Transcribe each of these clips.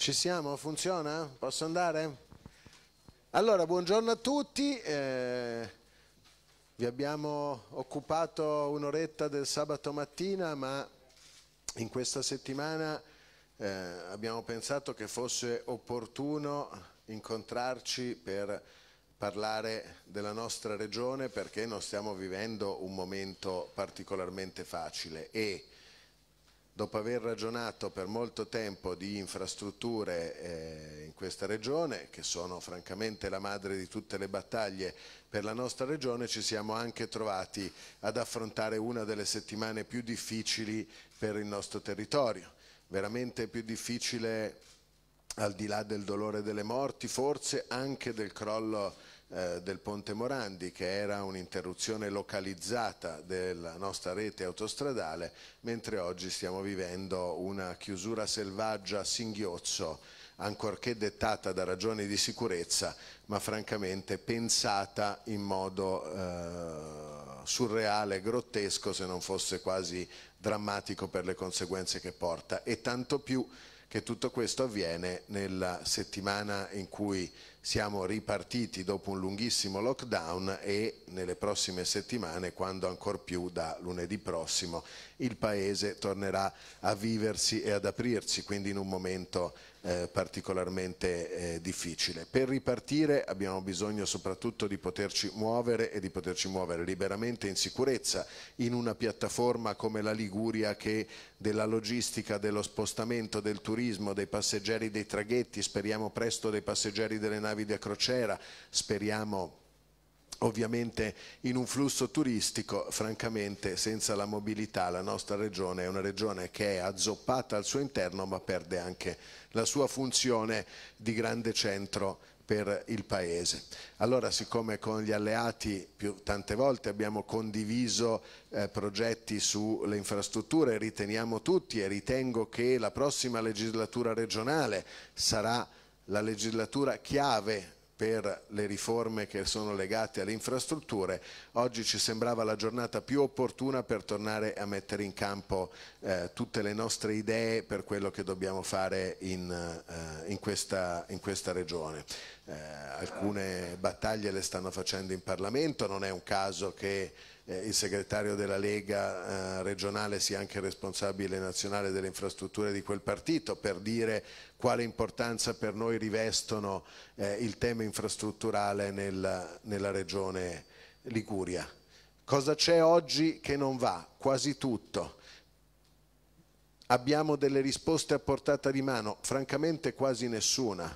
Ci siamo? Funziona? Posso andare? Allora, buongiorno a tutti. Eh, vi abbiamo occupato un'oretta del sabato mattina, ma in questa settimana eh, abbiamo pensato che fosse opportuno incontrarci per parlare della nostra regione perché non stiamo vivendo un momento particolarmente facile e dopo aver ragionato per molto tempo di infrastrutture eh, in questa regione, che sono francamente la madre di tutte le battaglie per la nostra regione, ci siamo anche trovati ad affrontare una delle settimane più difficili per il nostro territorio, veramente più difficile al di là del dolore delle morti, forse anche del crollo eh, del Ponte Morandi che era un'interruzione localizzata della nostra rete autostradale, mentre oggi stiamo vivendo una chiusura selvaggia a singhiozzo, ancorché dettata da ragioni di sicurezza, ma francamente pensata in modo eh, surreale, grottesco, se non fosse quasi drammatico per le conseguenze che porta e tanto più che tutto questo avviene nella settimana in cui siamo ripartiti dopo un lunghissimo lockdown e nelle prossime settimane, quando ancor più da lunedì prossimo, il Paese tornerà a viversi e ad aprirsi, quindi in un momento eh, particolarmente eh, difficile. Per ripartire abbiamo bisogno soprattutto di poterci muovere e di poterci muovere liberamente in sicurezza in una piattaforma come la Liguria che della logistica, dello spostamento, del turismo, dei passeggeri dei traghetti, speriamo presto dei passeggeri delle navi navi da crociera, speriamo ovviamente in un flusso turistico, francamente senza la mobilità la nostra regione è una regione che è azzoppata al suo interno ma perde anche la sua funzione di grande centro per il Paese. Allora, siccome con gli alleati più, tante volte abbiamo condiviso eh, progetti sulle infrastrutture, riteniamo tutti e ritengo che la prossima legislatura regionale sarà la legislatura chiave per le riforme che sono legate alle infrastrutture, oggi ci sembrava la giornata più opportuna per tornare a mettere in campo eh, tutte le nostre idee per quello che dobbiamo fare in, eh, in, questa, in questa, regione. Eh, alcune battaglie le stanno facendo in Parlamento, non è un caso che eh, il segretario della Lega eh, regionale sia anche responsabile nazionale delle infrastrutture di quel partito per dire quale importanza per noi rivestono eh, il tema infrastrutturale nel, nella regione Liguria. Cosa c'è oggi che non va? Quasi tutto. Abbiamo delle risposte a portata di mano, francamente quasi nessuna.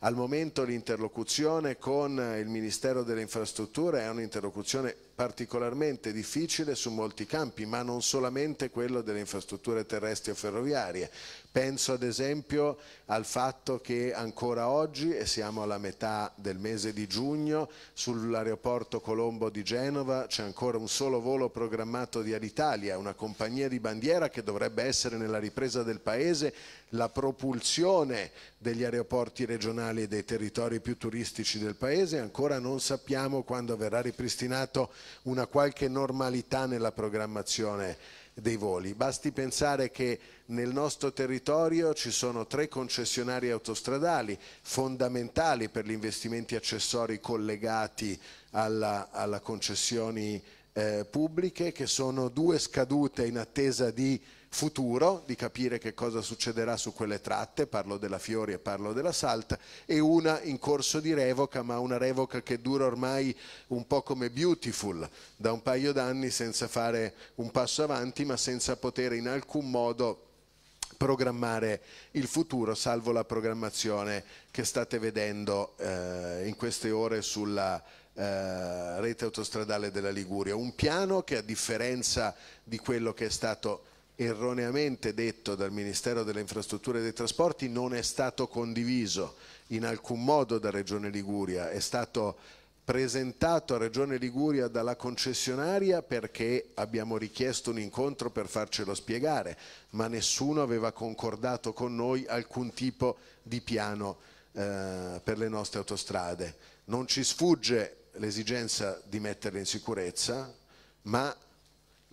Al momento l'interlocuzione con il Ministero delle Infrastrutture è un'interlocuzione particolarmente difficile su molti campi, ma non solamente quello delle infrastrutture terrestri o ferroviarie. Penso ad esempio al fatto che ancora oggi, e siamo alla metà del mese di giugno, sull'aeroporto Colombo di Genova c'è ancora un solo volo programmato di Alitalia, una compagnia di bandiera che dovrebbe essere nella ripresa del Paese la propulsione degli aeroporti regionali e dei territori più turistici del Paese. Ancora non sappiamo quando verrà ripristinato una qualche normalità nella programmazione dei voli. Basti pensare che nel nostro territorio ci sono tre concessionari autostradali fondamentali per gli investimenti accessori collegati alla, alla concessioni eh, pubbliche che sono due scadute in attesa di futuro, di capire che cosa succederà su quelle tratte, parlo della Fiori e parlo della Salt, e una in corso di revoca, ma una revoca che dura ormai un po' come Beautiful, da un paio d'anni senza fare un passo avanti, ma senza poter in alcun modo programmare il futuro, salvo la programmazione che state vedendo eh, in queste ore sulla eh, rete autostradale della Liguria. Un piano che a differenza di quello che è stato erroneamente detto dal Ministero delle Infrastrutture e dei Trasporti non è stato condiviso in alcun modo da Regione Liguria, è stato presentato a Regione Liguria dalla concessionaria perché abbiamo richiesto un incontro per farcelo spiegare, ma nessuno aveva concordato con noi alcun tipo di piano eh, per le nostre autostrade. Non ci sfugge l'esigenza di metterle in sicurezza, ma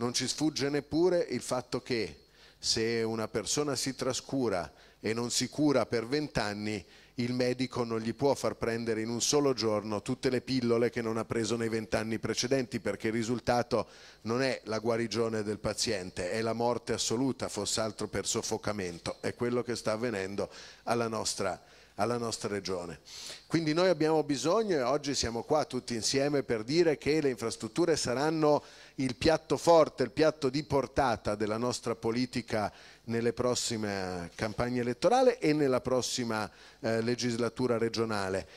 non ci sfugge neppure il fatto che se una persona si trascura e non si cura per vent'anni, il medico non gli può far prendere in un solo giorno tutte le pillole che non ha preso nei vent'anni precedenti, perché il risultato non è la guarigione del paziente, è la morte assoluta, fosse altro per soffocamento. È quello che sta avvenendo alla nostra, alla nostra regione. Quindi noi abbiamo bisogno e oggi siamo qua tutti insieme per dire che le infrastrutture saranno il piatto forte, il piatto di portata della nostra politica nelle prossime eh, campagne elettorali e nella prossima eh, legislatura regionale.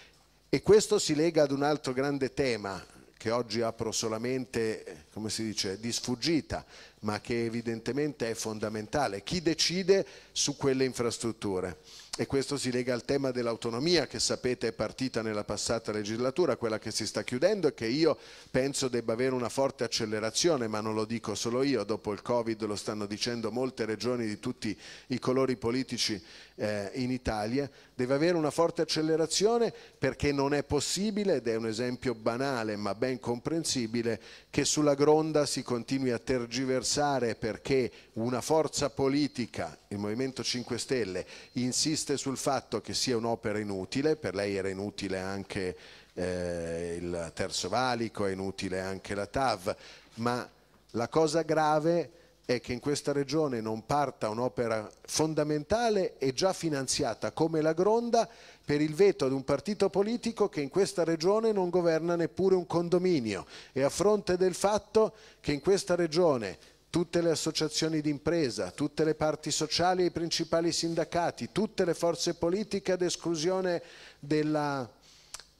E questo si lega ad un altro grande tema che oggi apro solamente, eh, come si dice, di sfuggita, ma che evidentemente è fondamentale. Chi decide su quelle infrastrutture? e questo si lega al tema dell'autonomia che sapete è partita nella passata legislatura, quella che si sta chiudendo e che io penso debba avere una forte accelerazione, ma non lo dico solo io, dopo il Covid lo stanno dicendo molte regioni di tutti i colori politici eh, in Italia, deve avere una forte accelerazione perché non è possibile, ed è un esempio banale ma ben comprensibile, che sulla gronda si continui a tergiversare perché una forza politica, il Movimento 5 Stelle, insiste sul fatto che sia un'opera inutile, per lei era inutile anche eh, il Terzo Valico, è inutile anche la TAV, ma la cosa grave è è che in questa regione non parta un'opera fondamentale e già finanziata come la Gronda per il veto di un partito politico che in questa regione non governa neppure un condominio e a fronte del fatto che in questa regione tutte le associazioni d'impresa, tutte le parti sociali e i principali sindacati, tutte le forze politiche ad esclusione della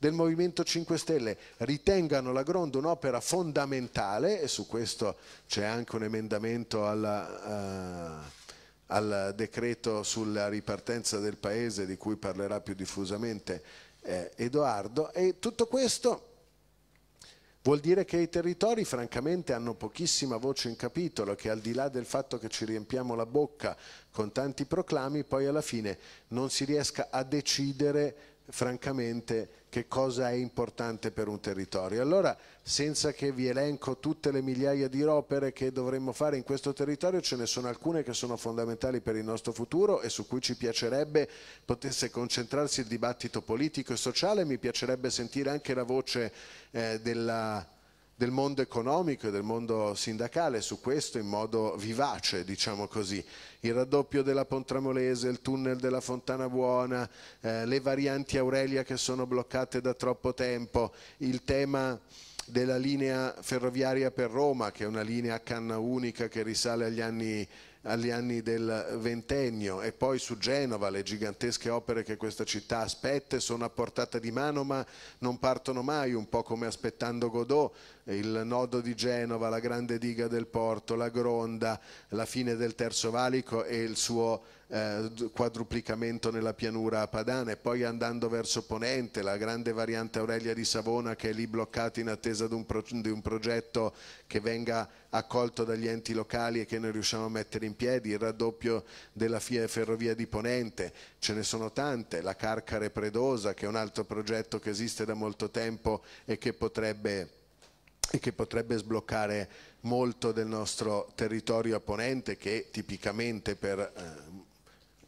del Movimento 5 Stelle ritengano la Gronda un'opera fondamentale e su questo c'è anche un emendamento alla, uh, al decreto sulla ripartenza del Paese di cui parlerà più diffusamente eh, Edoardo e tutto questo vuol dire che i territori francamente hanno pochissima voce in capitolo, che al di là del fatto che ci riempiamo la bocca con tanti proclami, poi alla fine non si riesca a decidere francamente che cosa è importante per un territorio. Allora, senza che vi elenco tutte le migliaia di opere che dovremmo fare in questo territorio, ce ne sono alcune che sono fondamentali per il nostro futuro e su cui ci piacerebbe potesse concentrarsi il dibattito politico e sociale, mi piacerebbe sentire anche la voce eh, della del mondo economico e del mondo sindacale su questo in modo vivace, diciamo così. Il raddoppio della Pontramolese, il tunnel della Fontana Buona, eh, le varianti Aurelia che sono bloccate da troppo tempo, il tema della linea ferroviaria per Roma, che è una linea a canna unica che risale agli anni agli anni del ventennio e poi su Genova le gigantesche opere che questa città aspetta sono a portata di mano ma non partono mai, un po' come aspettando Godot, il nodo di Genova, la grande diga del porto, la gronda, la fine del terzo valico e il suo eh, quadruplicamento nella pianura padana e poi andando verso Ponente, la grande variante Aurelia di Savona che è lì bloccata in attesa di un, pro di un progetto che venga accolto dagli enti locali e che noi riusciamo a mettere in piedi, il raddoppio della ferrovia di Ponente, ce ne sono tante, la Carcare Predosa che è un altro progetto che esiste da molto tempo e che potrebbe e che potrebbe sbloccare molto del nostro territorio a ponente che tipicamente per, eh,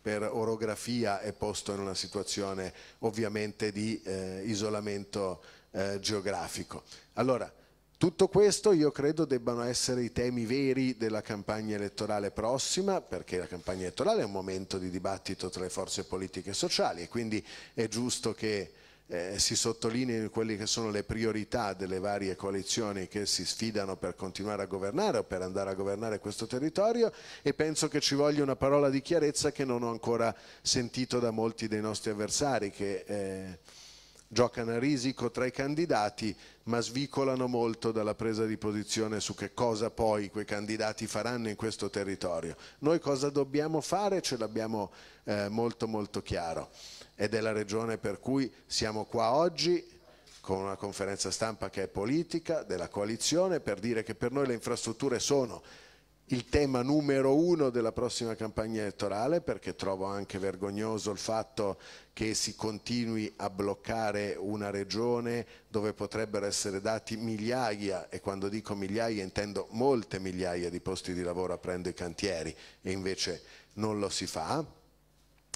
per orografia è posto in una situazione ovviamente di eh, isolamento eh, geografico. Allora, tutto questo io credo debbano essere i temi veri della campagna elettorale prossima, perché la campagna elettorale è un momento di dibattito tra le forze politiche e sociali e quindi è giusto che eh, si sottolineano quelle che sono le priorità delle varie coalizioni che si sfidano per continuare a governare o per andare a governare questo territorio e penso che ci voglia una parola di chiarezza che non ho ancora sentito da molti dei nostri avversari che eh, giocano a risico tra i candidati ma svicolano molto dalla presa di posizione su che cosa poi quei candidati faranno in questo territorio. Noi cosa dobbiamo fare ce l'abbiamo eh, molto molto chiaro ed è la ragione per cui siamo qua oggi con una conferenza stampa che è politica della coalizione per dire che per noi le infrastrutture sono il tema numero uno della prossima campagna elettorale perché trovo anche vergognoso il fatto che si continui a bloccare una regione dove potrebbero essere dati migliaia e quando dico migliaia intendo molte migliaia di posti di lavoro aprendo i cantieri e invece non lo si fa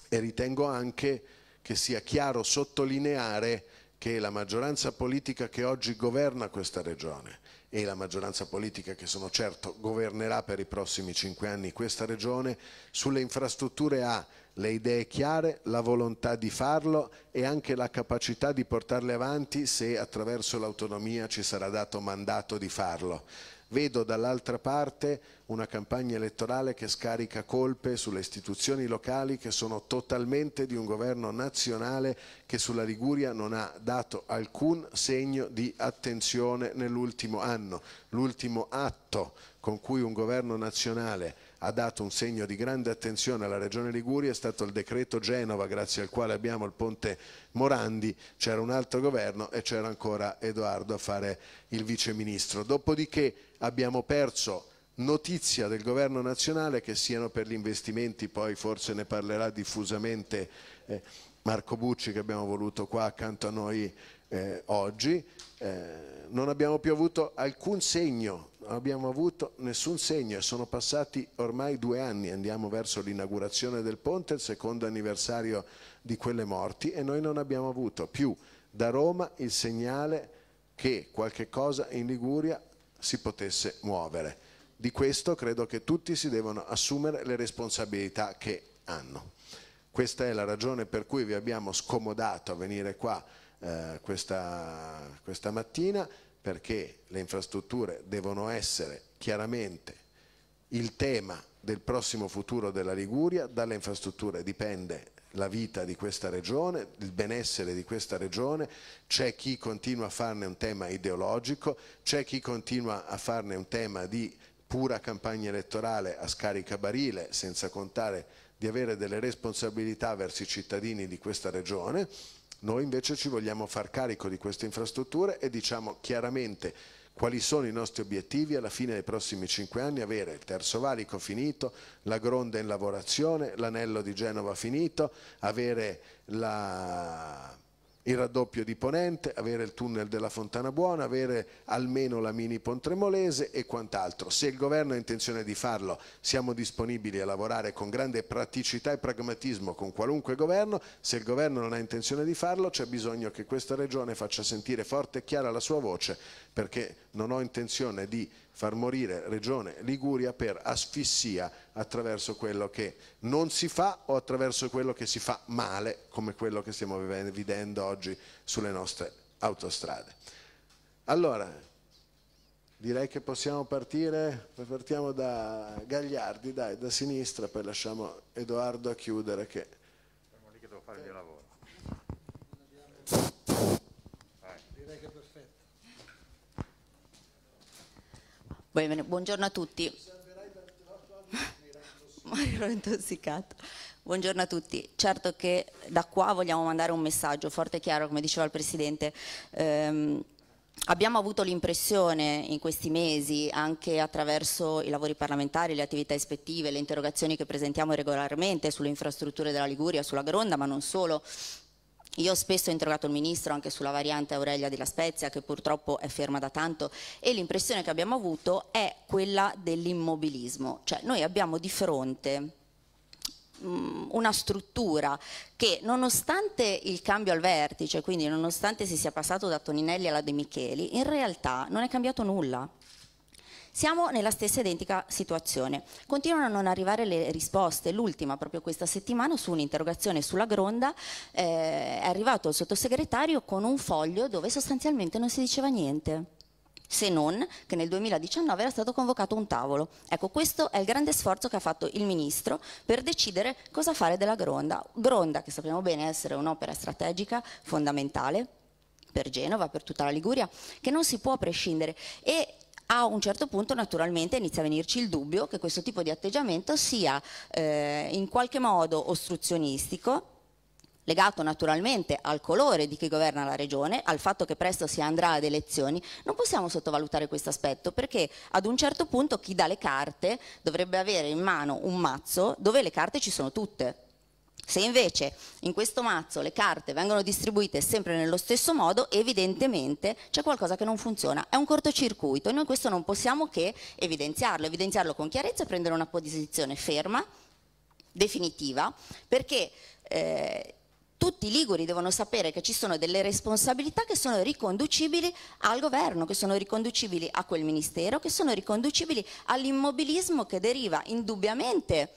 e ritengo anche che sia chiaro sottolineare che la maggioranza politica che oggi governa questa regione e la maggioranza politica che sono certo governerà per i prossimi cinque anni questa regione, sulle infrastrutture ha le idee chiare, la volontà di farlo e anche la capacità di portarle avanti se attraverso l'autonomia ci sarà dato mandato di farlo. Vedo dall'altra parte una campagna elettorale che scarica colpe sulle istituzioni locali che sono totalmente di un governo nazionale che sulla Liguria non ha dato alcun segno di attenzione nell'ultimo anno. L'ultimo atto con cui un governo nazionale ha dato un segno di grande attenzione alla Regione Liguria è stato il decreto Genova, grazie al quale abbiamo il ponte Morandi, c'era un altro governo e c'era ancora Edoardo a fare il viceministro. Dopodiché abbiamo perso notizia del governo nazionale che siano per gli investimenti, poi forse ne parlerà diffusamente eh, Marco Bucci che abbiamo voluto qua accanto a noi eh, oggi, eh, non abbiamo più avuto alcun segno, non abbiamo avuto nessun segno e sono passati ormai due anni, andiamo verso l'inaugurazione del ponte, il secondo anniversario di quelle morti e noi non abbiamo avuto più da Roma il segnale che qualche cosa in Liguria si potesse muovere. Di questo credo che tutti si devono assumere le responsabilità che hanno. Questa è la ragione per cui vi abbiamo scomodato a venire qua eh, questa, questa mattina, perché le infrastrutture devono essere chiaramente il tema del prossimo futuro della Liguria, dalle infrastrutture dipende la vita di questa regione, il benessere di questa regione, c'è chi continua a farne un tema ideologico, c'è chi continua a farne un tema di pura campagna elettorale a scarica barile, senza contare di avere delle responsabilità verso i cittadini di questa regione, noi invece ci vogliamo far carico di queste infrastrutture e diciamo chiaramente quali sono i nostri obiettivi alla fine dei prossimi cinque anni, avere il terzo valico finito, la gronda in lavorazione, l'anello di Genova finito, avere la il raddoppio di Ponente, avere il tunnel della Fontana Buona, avere almeno la mini Pontremolese e quant'altro. Se il governo ha intenzione di farlo, siamo disponibili a lavorare con grande praticità e pragmatismo con qualunque governo, se il governo non ha intenzione di farlo c'è bisogno che questa regione faccia sentire forte e chiara la sua voce perché non ho intenzione di far morire Regione Liguria per asfissia attraverso quello che non si fa o attraverso quello che si fa male come quello che stiamo vivendo oggi sulle nostre autostrade. Allora, direi che possiamo partire, partiamo da Gagliardi, dai, da sinistra, poi lasciamo Edoardo a chiudere che... Siamo lì che devo fare il mio lavoro. Bene, buongiorno a tutti. ero intossicato. Buongiorno a tutti. Certo che da qua vogliamo mandare un messaggio forte e chiaro, come diceva il Presidente. Ehm, Abbiamo avuto l'impressione in questi mesi, anche attraverso i lavori parlamentari, le attività ispettive, le interrogazioni che presentiamo regolarmente sulle infrastrutture della Liguria, sulla Gronda, ma non solo, io spesso ho interrogato il ministro anche sulla variante Aurelia della Spezia, che purtroppo è ferma da tanto, e l'impressione che abbiamo avuto è quella dell'immobilismo. Cioè noi abbiamo di fronte mm, una struttura che nonostante il cambio al vertice, quindi nonostante si sia passato da Toninelli alla De Micheli, in realtà non è cambiato nulla. Siamo nella stessa identica situazione. Continuano a non arrivare le risposte. L'ultima, proprio questa settimana, su un'interrogazione sulla Gronda, eh, è arrivato il sottosegretario con un foglio dove sostanzialmente non si diceva niente se non che nel 2019 era stato convocato un tavolo. Ecco, questo è il grande sforzo che ha fatto il Ministro per decidere cosa fare della Gronda. Gronda, che sappiamo bene essere un'opera strategica fondamentale per Genova, per tutta la Liguria, che non si può prescindere. E a un certo punto naturalmente inizia a venirci il dubbio che questo tipo di atteggiamento sia eh, in qualche modo ostruzionistico legato naturalmente al colore di chi governa la regione, al fatto che presto si andrà ad elezioni, non possiamo sottovalutare questo aspetto perché ad un certo punto chi dà le carte dovrebbe avere in mano un mazzo dove le carte ci sono tutte se invece in questo mazzo le carte vengono distribuite sempre nello stesso modo, evidentemente c'è qualcosa che non funziona, è un cortocircuito e noi questo non possiamo che evidenziarlo, evidenziarlo con chiarezza e prendere una posizione ferma, definitiva, perché eh, tutti i liguri devono sapere che ci sono delle responsabilità che sono riconducibili al governo, che sono riconducibili a quel ministero, che sono riconducibili all'immobilismo che deriva indubbiamente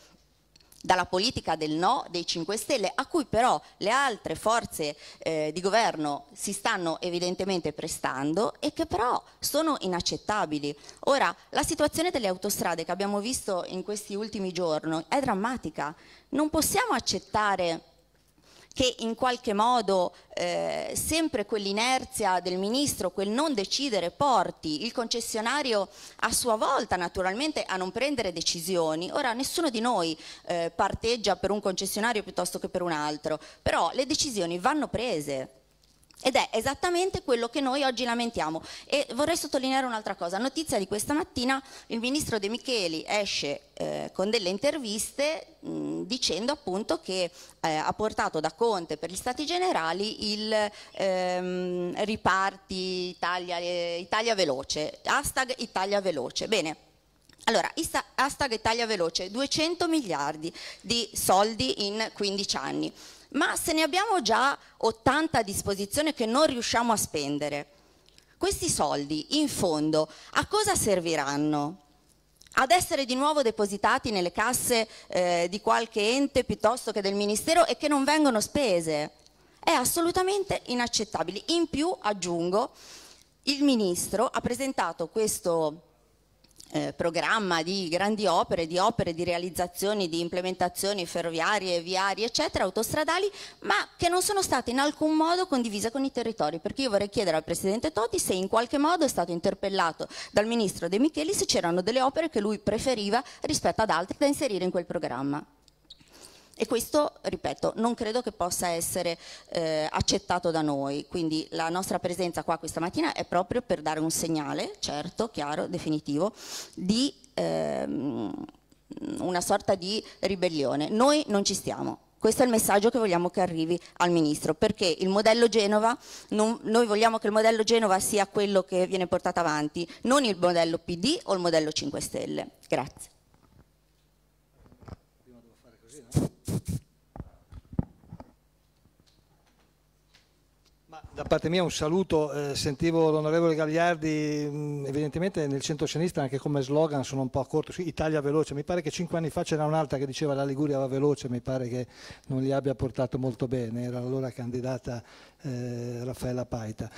dalla politica del no dei 5 Stelle, a cui però le altre forze eh, di governo si stanno evidentemente prestando e che però sono inaccettabili. Ora, la situazione delle autostrade che abbiamo visto in questi ultimi giorni è drammatica. Non possiamo accettare che in qualche modo eh, sempre quell'inerzia del ministro, quel non decidere porti il concessionario a sua volta naturalmente a non prendere decisioni. Ora nessuno di noi eh, parteggia per un concessionario piuttosto che per un altro, però le decisioni vanno prese. Ed è esattamente quello che noi oggi lamentiamo. E vorrei sottolineare un'altra cosa. Notizia di questa mattina, il ministro De Micheli esce eh, con delle interviste mh, dicendo appunto che eh, ha portato da Conte per gli Stati Generali il ehm, riparti Italia, eh, Italia veloce, hashtag Italia veloce. Bene, allora, hashtag Italia Veloce, 200 miliardi di soldi in 15 anni ma se ne abbiamo già 80 a disposizione che non riusciamo a spendere. Questi soldi, in fondo, a cosa serviranno? Ad essere di nuovo depositati nelle casse eh, di qualche ente piuttosto che del Ministero e che non vengono spese? È assolutamente inaccettabile. In più, aggiungo, il Ministro ha presentato questo eh, programma di grandi opere, di opere di realizzazioni, di implementazioni ferroviarie, viarie, eccetera, autostradali, ma che non sono state in alcun modo condivise con i territori. Perché io vorrei chiedere al Presidente Toti se in qualche modo è stato interpellato dal Ministro De Micheli se c'erano delle opere che lui preferiva rispetto ad altre da inserire in quel programma. E questo, ripeto, non credo che possa essere eh, accettato da noi, quindi la nostra presenza qua questa mattina è proprio per dare un segnale, certo, chiaro, definitivo, di ehm, una sorta di ribellione. Noi non ci stiamo. Questo è il messaggio che vogliamo che arrivi al Ministro, perché il modello Genova, non, noi vogliamo che il modello Genova sia quello che viene portato avanti, non il modello PD o il modello 5 Stelle. Grazie da parte mia un saluto, eh, sentivo l'onorevole Gagliardi, mh, evidentemente nel centro-sinistra anche come slogan sono un po' a corto, sì, Italia veloce, mi pare che cinque anni fa c'era un'altra che diceva la Liguria va veloce, mi pare che non li abbia portato molto bene, era allora candidata eh, Raffaella Paita.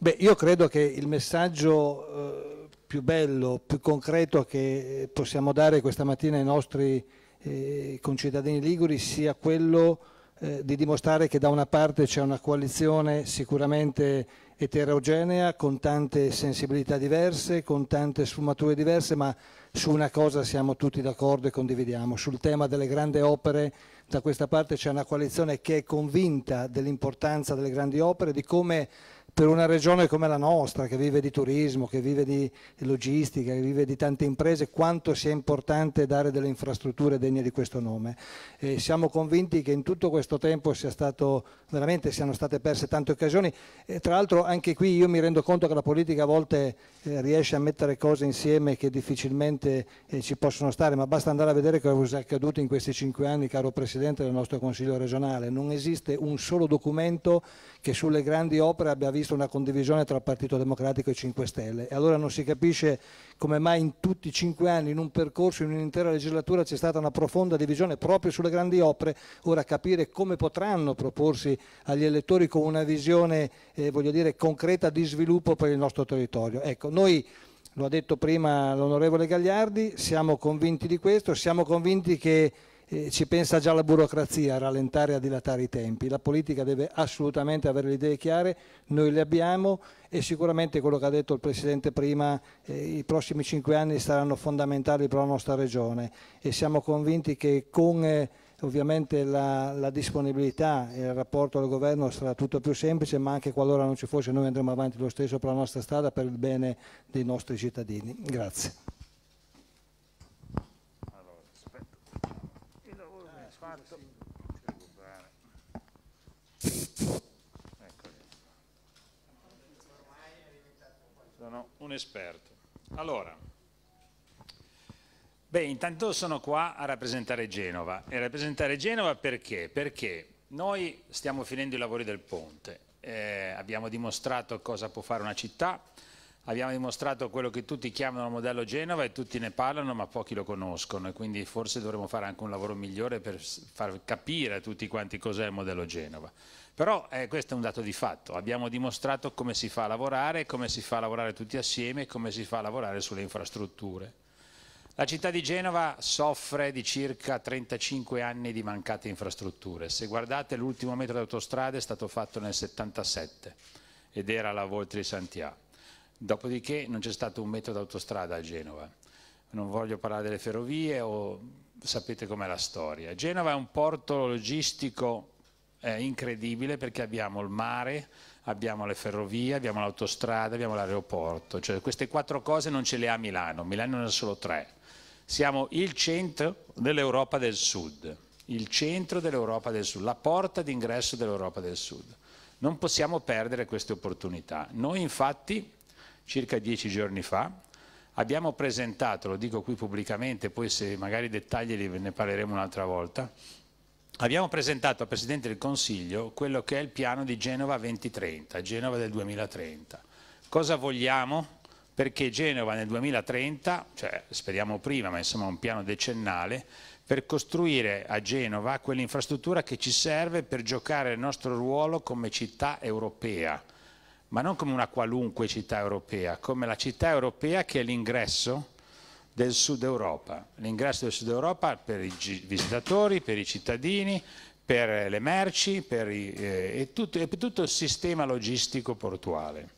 Beh, io credo che il messaggio eh, più bello, più concreto che possiamo dare questa mattina ai nostri eh, concittadini liguri sia quello eh, di dimostrare che da una parte c'è una coalizione sicuramente eterogenea, con tante sensibilità diverse, con tante sfumature diverse, ma su una cosa siamo tutti d'accordo e condividiamo. Sul tema delle grandi opere, da questa parte c'è una coalizione che è convinta dell'importanza delle grandi opere, di come per una regione come la nostra, che vive di turismo, che vive di logistica, che vive di tante imprese, quanto sia importante dare delle infrastrutture degne di questo nome. E siamo convinti che in tutto questo tempo sia stato, veramente siano state perse tante occasioni. E tra l'altro anche qui io mi rendo conto che la politica a volte eh, riesce a mettere cose insieme che difficilmente eh, ci possono stare, ma basta andare a vedere cosa è accaduto in questi cinque anni, caro Presidente del nostro Consiglio regionale. Non esiste un solo documento che sulle grandi opere abbia visto esiste una condivisione tra il Partito Democratico e 5 Stelle e allora non si capisce come mai in tutti i cinque anni, in un percorso, in un'intera legislatura c'è stata una profonda divisione proprio sulle grandi opere, ora capire come potranno proporsi agli elettori con una visione eh, dire, concreta di sviluppo per il nostro territorio. Ecco, noi lo ha detto prima l'onorevole Gagliardi, siamo convinti di questo, siamo convinti che eh, ci pensa già la burocrazia a rallentare e a dilatare i tempi, la politica deve assolutamente avere le idee chiare, noi le abbiamo e sicuramente quello che ha detto il Presidente prima, eh, i prossimi cinque anni saranno fondamentali per la nostra Regione e siamo convinti che con... Eh, ovviamente la, la, disponibilità e il rapporto al governo sarà tutto più semplice, ma anche qualora non ci fosse noi andremo avanti lo stesso per la nostra strada per il bene dei nostri cittadini. Grazie. Sono un esperto. Allora, beh, intanto sono qua a rappresentare Genova. E rappresentare Genova perché? Perché noi stiamo finendo i lavori del ponte. Eh, abbiamo dimostrato cosa può fare una città, abbiamo dimostrato quello che tutti chiamano modello Genova e tutti ne parlano ma pochi lo conoscono e quindi forse dovremmo fare anche un lavoro migliore per far capire a tutti quanti cos'è il modello Genova. Però eh, questo è un dato di fatto, abbiamo dimostrato come si fa a lavorare, come si fa a lavorare tutti assieme e come si fa a lavorare sulle infrastrutture. La città di Genova soffre di circa 35 anni di mancate infrastrutture. Se guardate l'ultimo metro d'autostrada è stato fatto nel 77 ed era la Voltri Santiago. Dopodiché non c'è stato un metro d'autostrada a Genova. Non voglio parlare delle ferrovie o sapete com'è la storia. Genova è un porto logistico eh, incredibile perché abbiamo il mare, abbiamo le ferrovie, abbiamo l'autostrada, abbiamo l'aeroporto. Cioè queste quattro cose non ce le ha Milano, Milano ne ha solo tre. Siamo il centro dell'Europa del Sud, il centro dell'Europa del Sud, la porta d'ingresso dell'Europa del Sud. Non possiamo perdere queste opportunità. Noi infatti circa dieci giorni fa. Abbiamo presentato, lo dico qui pubblicamente, poi se magari dettagli ne parleremo un'altra volta, abbiamo presentato al Presidente del Consiglio quello che è il piano di Genova 2030, Genova del 2030. Cosa vogliamo? Perché Genova nel 2030, cioè speriamo prima, ma insomma è un piano decennale, per costruire a Genova quell'infrastruttura che ci serve per giocare il nostro ruolo come città europea ma non come una qualunque città europea, come la città europea che è l'ingresso del Sud Europa, l'ingresso del Sud Europa per i visitatori, per i cittadini, per le merci per i, eh, e, tutto, e, per tutto il sistema logistico portuale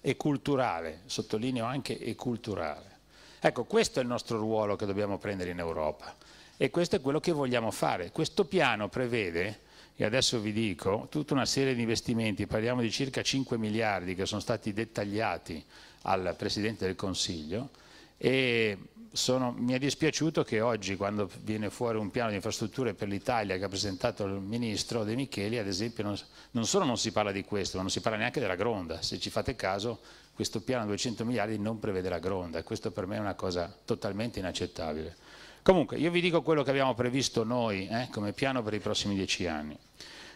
e culturale, sottolineo anche e culturale. Ecco, questo è il nostro ruolo che dobbiamo prendere in Europa e questo è quello che vogliamo fare. Questo piano prevede e adesso vi dico, tutta una serie di investimenti, parliamo di circa 5 miliardi che sono stati dettagliati al Presidente del Consiglio e sono, mi è dispiaciuto che oggi quando viene fuori un piano di infrastrutture per l'Italia che ha presentato il Ministro De Micheli, ad esempio, non, non solo non si parla di questo, ma non si parla neanche della Gronda. Se ci fate caso, questo piano di 200 miliardi non prevede la Gronda. Questo per me è una cosa totalmente inaccettabile. Comunque, io vi dico quello che abbiamo previsto noi eh, come piano per i prossimi dieci anni.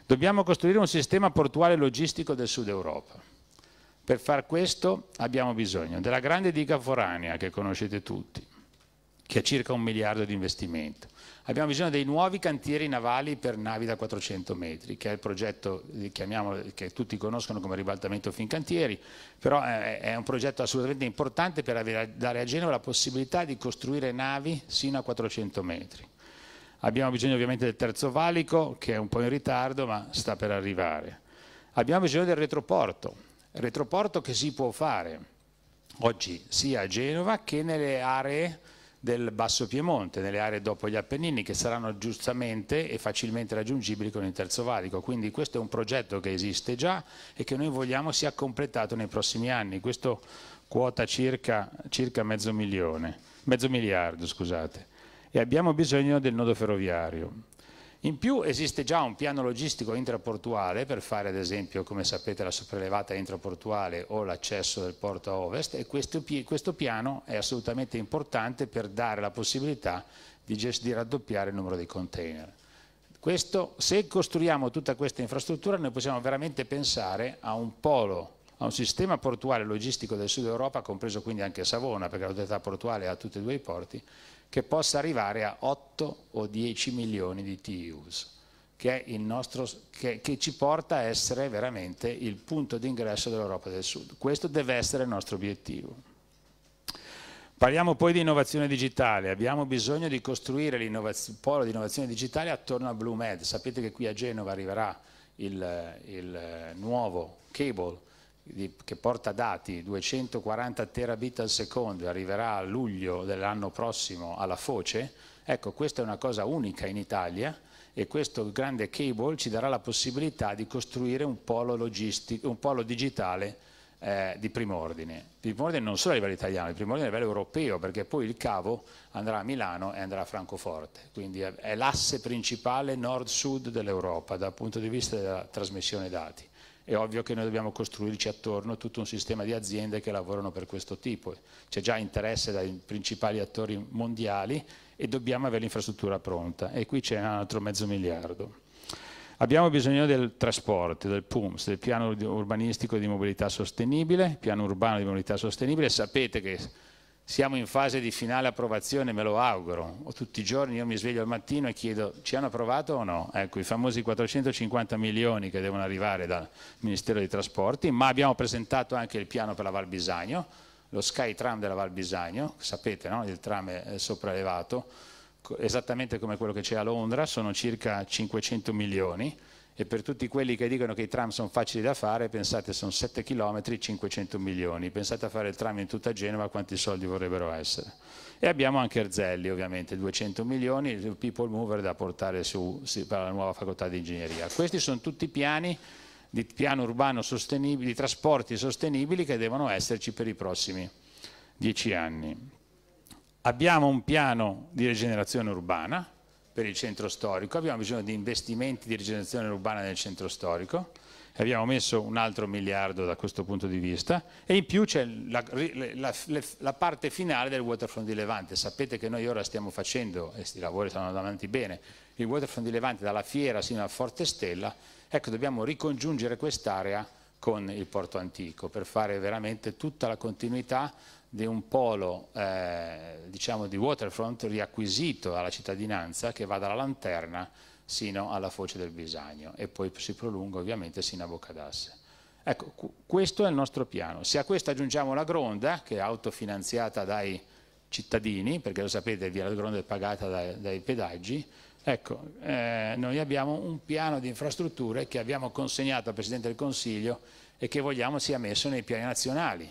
Dobbiamo costruire un sistema portuale logistico del sud Europa. Per far questo abbiamo bisogno della grande diga foranea che conoscete tutti, che ha circa un miliardo di investimento. Abbiamo bisogno dei nuovi cantieri navali per navi da 400 metri, che è il progetto eh, che tutti conoscono come ribaltamento Fincantieri, però eh, è un progetto assolutamente importante per dare a Genova la possibilità di costruire navi sino a 400 metri. Abbiamo bisogno ovviamente del terzo valico, che è un po' in ritardo, ma sta per arrivare. Abbiamo bisogno del retroporto, retroporto che si può fare oggi sia a Genova che nelle aree del Basso Piemonte, nelle aree dopo gli Appennini, che saranno giustamente e facilmente raggiungibili con il Terzo Valico. Quindi questo è un progetto che esiste già e che noi vogliamo sia completato nei prossimi anni. Questo quota circa, circa mezzo, milione, mezzo miliardo. Scusate. E abbiamo bisogno del nodo ferroviario. In più esiste già un piano logistico intraportuale per fare ad esempio, come sapete, la sopraelevata intraportuale o l'accesso del porto a ovest e questo, questo piano è assolutamente importante per dare la possibilità di, di raddoppiare il numero dei container. Questo, se costruiamo tutta questa infrastruttura noi possiamo veramente pensare a un polo, a un sistema portuale logistico del sud Europa, compreso quindi anche Savona, perché l'autorità portuale ha tutti e due i porti, che possa arrivare a 8 o 10 milioni di TUs, che, nostro, che, che ci porta a essere veramente il punto d'ingresso dell'Europa del Sud. Questo deve essere il nostro obiettivo. Parliamo poi di innovazione digitale, abbiamo bisogno di costruire il polo di innovazione digitale attorno a BlueMed, sapete che qui a Genova arriverà il, il eh, nuovo cable che porta dati 240 terabit al secondo e arriverà a luglio dell'anno prossimo alla foce, ecco questa è una cosa unica in Italia e questo grande cable ci darà la possibilità di costruire un polo, un polo digitale eh, di primo ordine non solo a livello italiano, di prim'ordine a livello europeo, perché poi il cavo andrà a Milano e andrà a Francoforte, quindi è l'asse principale nord-sud dell'Europa dal punto di vista della trasmissione dati è ovvio che noi dobbiamo costruirci attorno tutto un sistema di aziende che lavorano per questo tipo. C'è già interesse dai principali attori mondiali e dobbiamo avere l'infrastruttura pronta e qui c'è un altro mezzo miliardo. Abbiamo bisogno del trasporto, del PUMS, del piano urbanistico di mobilità sostenibile, piano urbano di mobilità sostenibile. Sapete che siamo in fase di finale approvazione, me lo auguro. O tutti i giorni io mi sveglio al mattino e chiedo ci hanno approvato o no? Ecco, i famosi 450 milioni che devono arrivare dal Ministero dei Trasporti, ma abbiamo presentato anche il piano per la Val Bisagno, lo Sky Tram della Val Bisagno, sapete, no? il tram è sopraelevato, esattamente come quello che c'è a Londra, sono circa 500 milioni e per tutti quelli che dicono che i tram sono facili da fare, pensate sono 7 km, 500 milioni. Pensate a fare il tram in tutta Genova, quanti soldi vorrebbero essere. E abbiamo anche Erzelli ovviamente, 200 milioni, il people mover da portare su, per la nuova facoltà di ingegneria. Questi sono tutti piani di piano urbano sostenibile, di trasporti sostenibili che devono esserci per i prossimi dieci anni. Abbiamo un piano di rigenerazione urbana, per il centro storico, abbiamo bisogno di investimenti di rigenerazione urbana nel centro storico, e abbiamo messo un altro miliardo da questo punto di vista e in più c'è la, la, la, la, parte finale del waterfront di Levante, sapete che noi ora stiamo facendo, e questi lavori stanno andando avanti bene, il waterfront di Levante dalla Fiera fino a Forte Stella, ecco dobbiamo ricongiungere quest'area con il Porto Antico per fare veramente tutta la continuità di un polo eh, diciamo di waterfront riacquisito alla cittadinanza che va dalla Lanterna sino alla foce del Bisagno e poi si prolunga ovviamente sino a Bocca d'Asse. Ecco, questo è il nostro piano. Se a questo aggiungiamo la Gronda, che è autofinanziata dai cittadini, perché lo sapete, via la Gronda è pagata dai, dai pedaggi, Ecco, eh, noi abbiamo un piano di infrastrutture che abbiamo consegnato al Presidente del Consiglio e che vogliamo sia messo nei piani nazionali.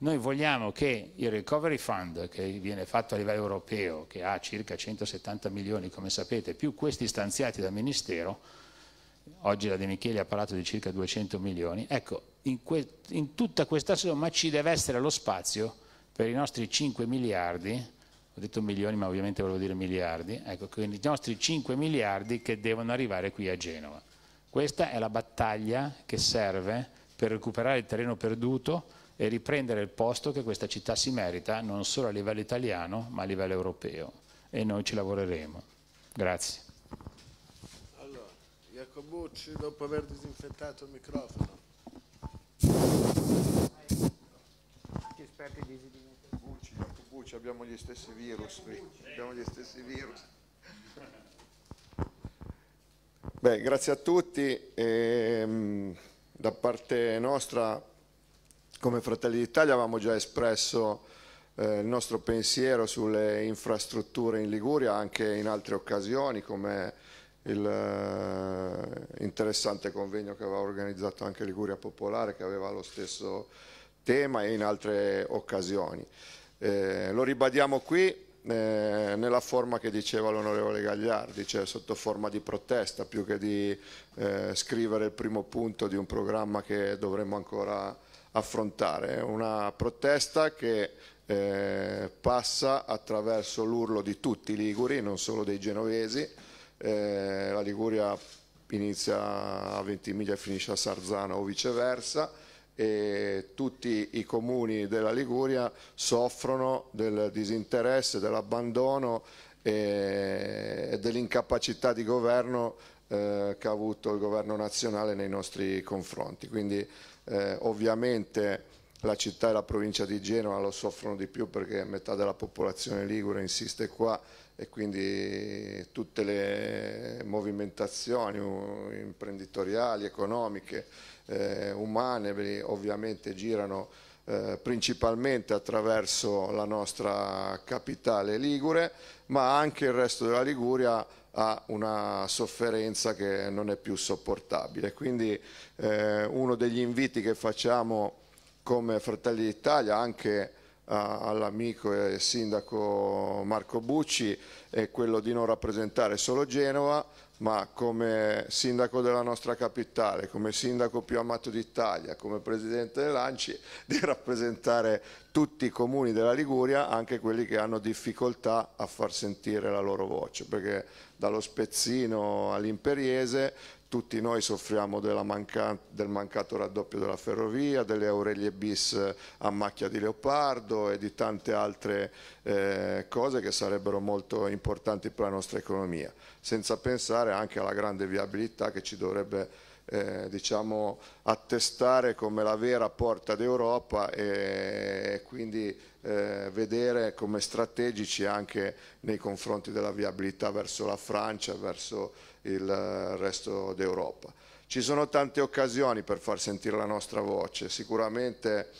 Noi vogliamo che il Recovery Fund, che viene fatto a livello europeo, che ha circa 170 milioni, come sapete, più questi stanziati dal Ministero, oggi la De Micheli ha parlato di circa 200 milioni, ecco, in, in tutta questa somma ci deve essere lo spazio per i nostri 5 miliardi ho detto milioni ma ovviamente volevo dire miliardi, ecco, quindi i nostri 5 miliardi che devono arrivare qui a Genova. Questa è la battaglia che serve per recuperare il terreno perduto e riprendere il posto che questa città si merita non solo a livello italiano ma a livello europeo e noi ci lavoreremo. Grazie. Allora, Jacobucci dopo aver disinfettato il microfono. noi abbiamo gli stessi virus. Abbiamo gli stessi virus. Beh, grazie a tutti. E, ehm, da parte nostra, come Fratelli d'Italia, avevamo già espresso eh, il nostro pensiero sulle infrastrutture in Liguria anche in altre occasioni, come il eh, interessante convegno che aveva organizzato anche Liguria Popolare, che aveva lo stesso tema e in altre occasioni. Eh, lo ribadiamo qui eh, nella forma che diceva l'onorevole Gagliardi, cioè sotto forma di protesta più che di eh, scrivere il primo punto di un programma che dovremmo ancora affrontare. Una protesta che eh, passa attraverso l'urlo di tutti i Liguri, non solo dei genovesi. Eh, la Liguria inizia a Ventimiglia e finisce a Sarzana o viceversa e tutti i comuni della Liguria soffrono del disinteresse, dell'abbandono e dell'incapacità di governo eh, che ha avuto il governo nazionale nei nostri confronti. Quindi eh, ovviamente la città e la provincia di Genova lo soffrono di più perché metà della popolazione ligure insiste qua e quindi tutte le movimentazioni uh, imprenditoriali, economiche eh, umane ovviamente girano eh, principalmente attraverso la nostra capitale Ligure, ma anche il resto della Liguria ha una sofferenza che non è più sopportabile. Quindi eh, uno degli inviti che facciamo come Fratelli d'Italia anche all'amico e sindaco Marco Bucci è quello di non rappresentare solo Genova ma come sindaco della nostra capitale, come sindaco più amato d'Italia, come presidente dell'Anci, di rappresentare tutti i comuni della Liguria, anche quelli che hanno difficoltà a far sentire la loro voce, perché dallo Spezzino all'Imperiese tutti noi soffriamo manca, del mancato raddoppio della ferrovia, delle Aurelie bis eh, a macchia di leopardo e di tante altre eh, cose che sarebbero molto importanti per la nostra economia, senza pensare anche alla grande viabilità che ci dovrebbe eh, diciamo, attestare come la vera porta d'Europa e quindi eh, vedere come strategici anche nei confronti della viabilità verso la Francia, verso il eh, resto d'Europa. Ci sono tante occasioni per far sentire la nostra voce, sicuramente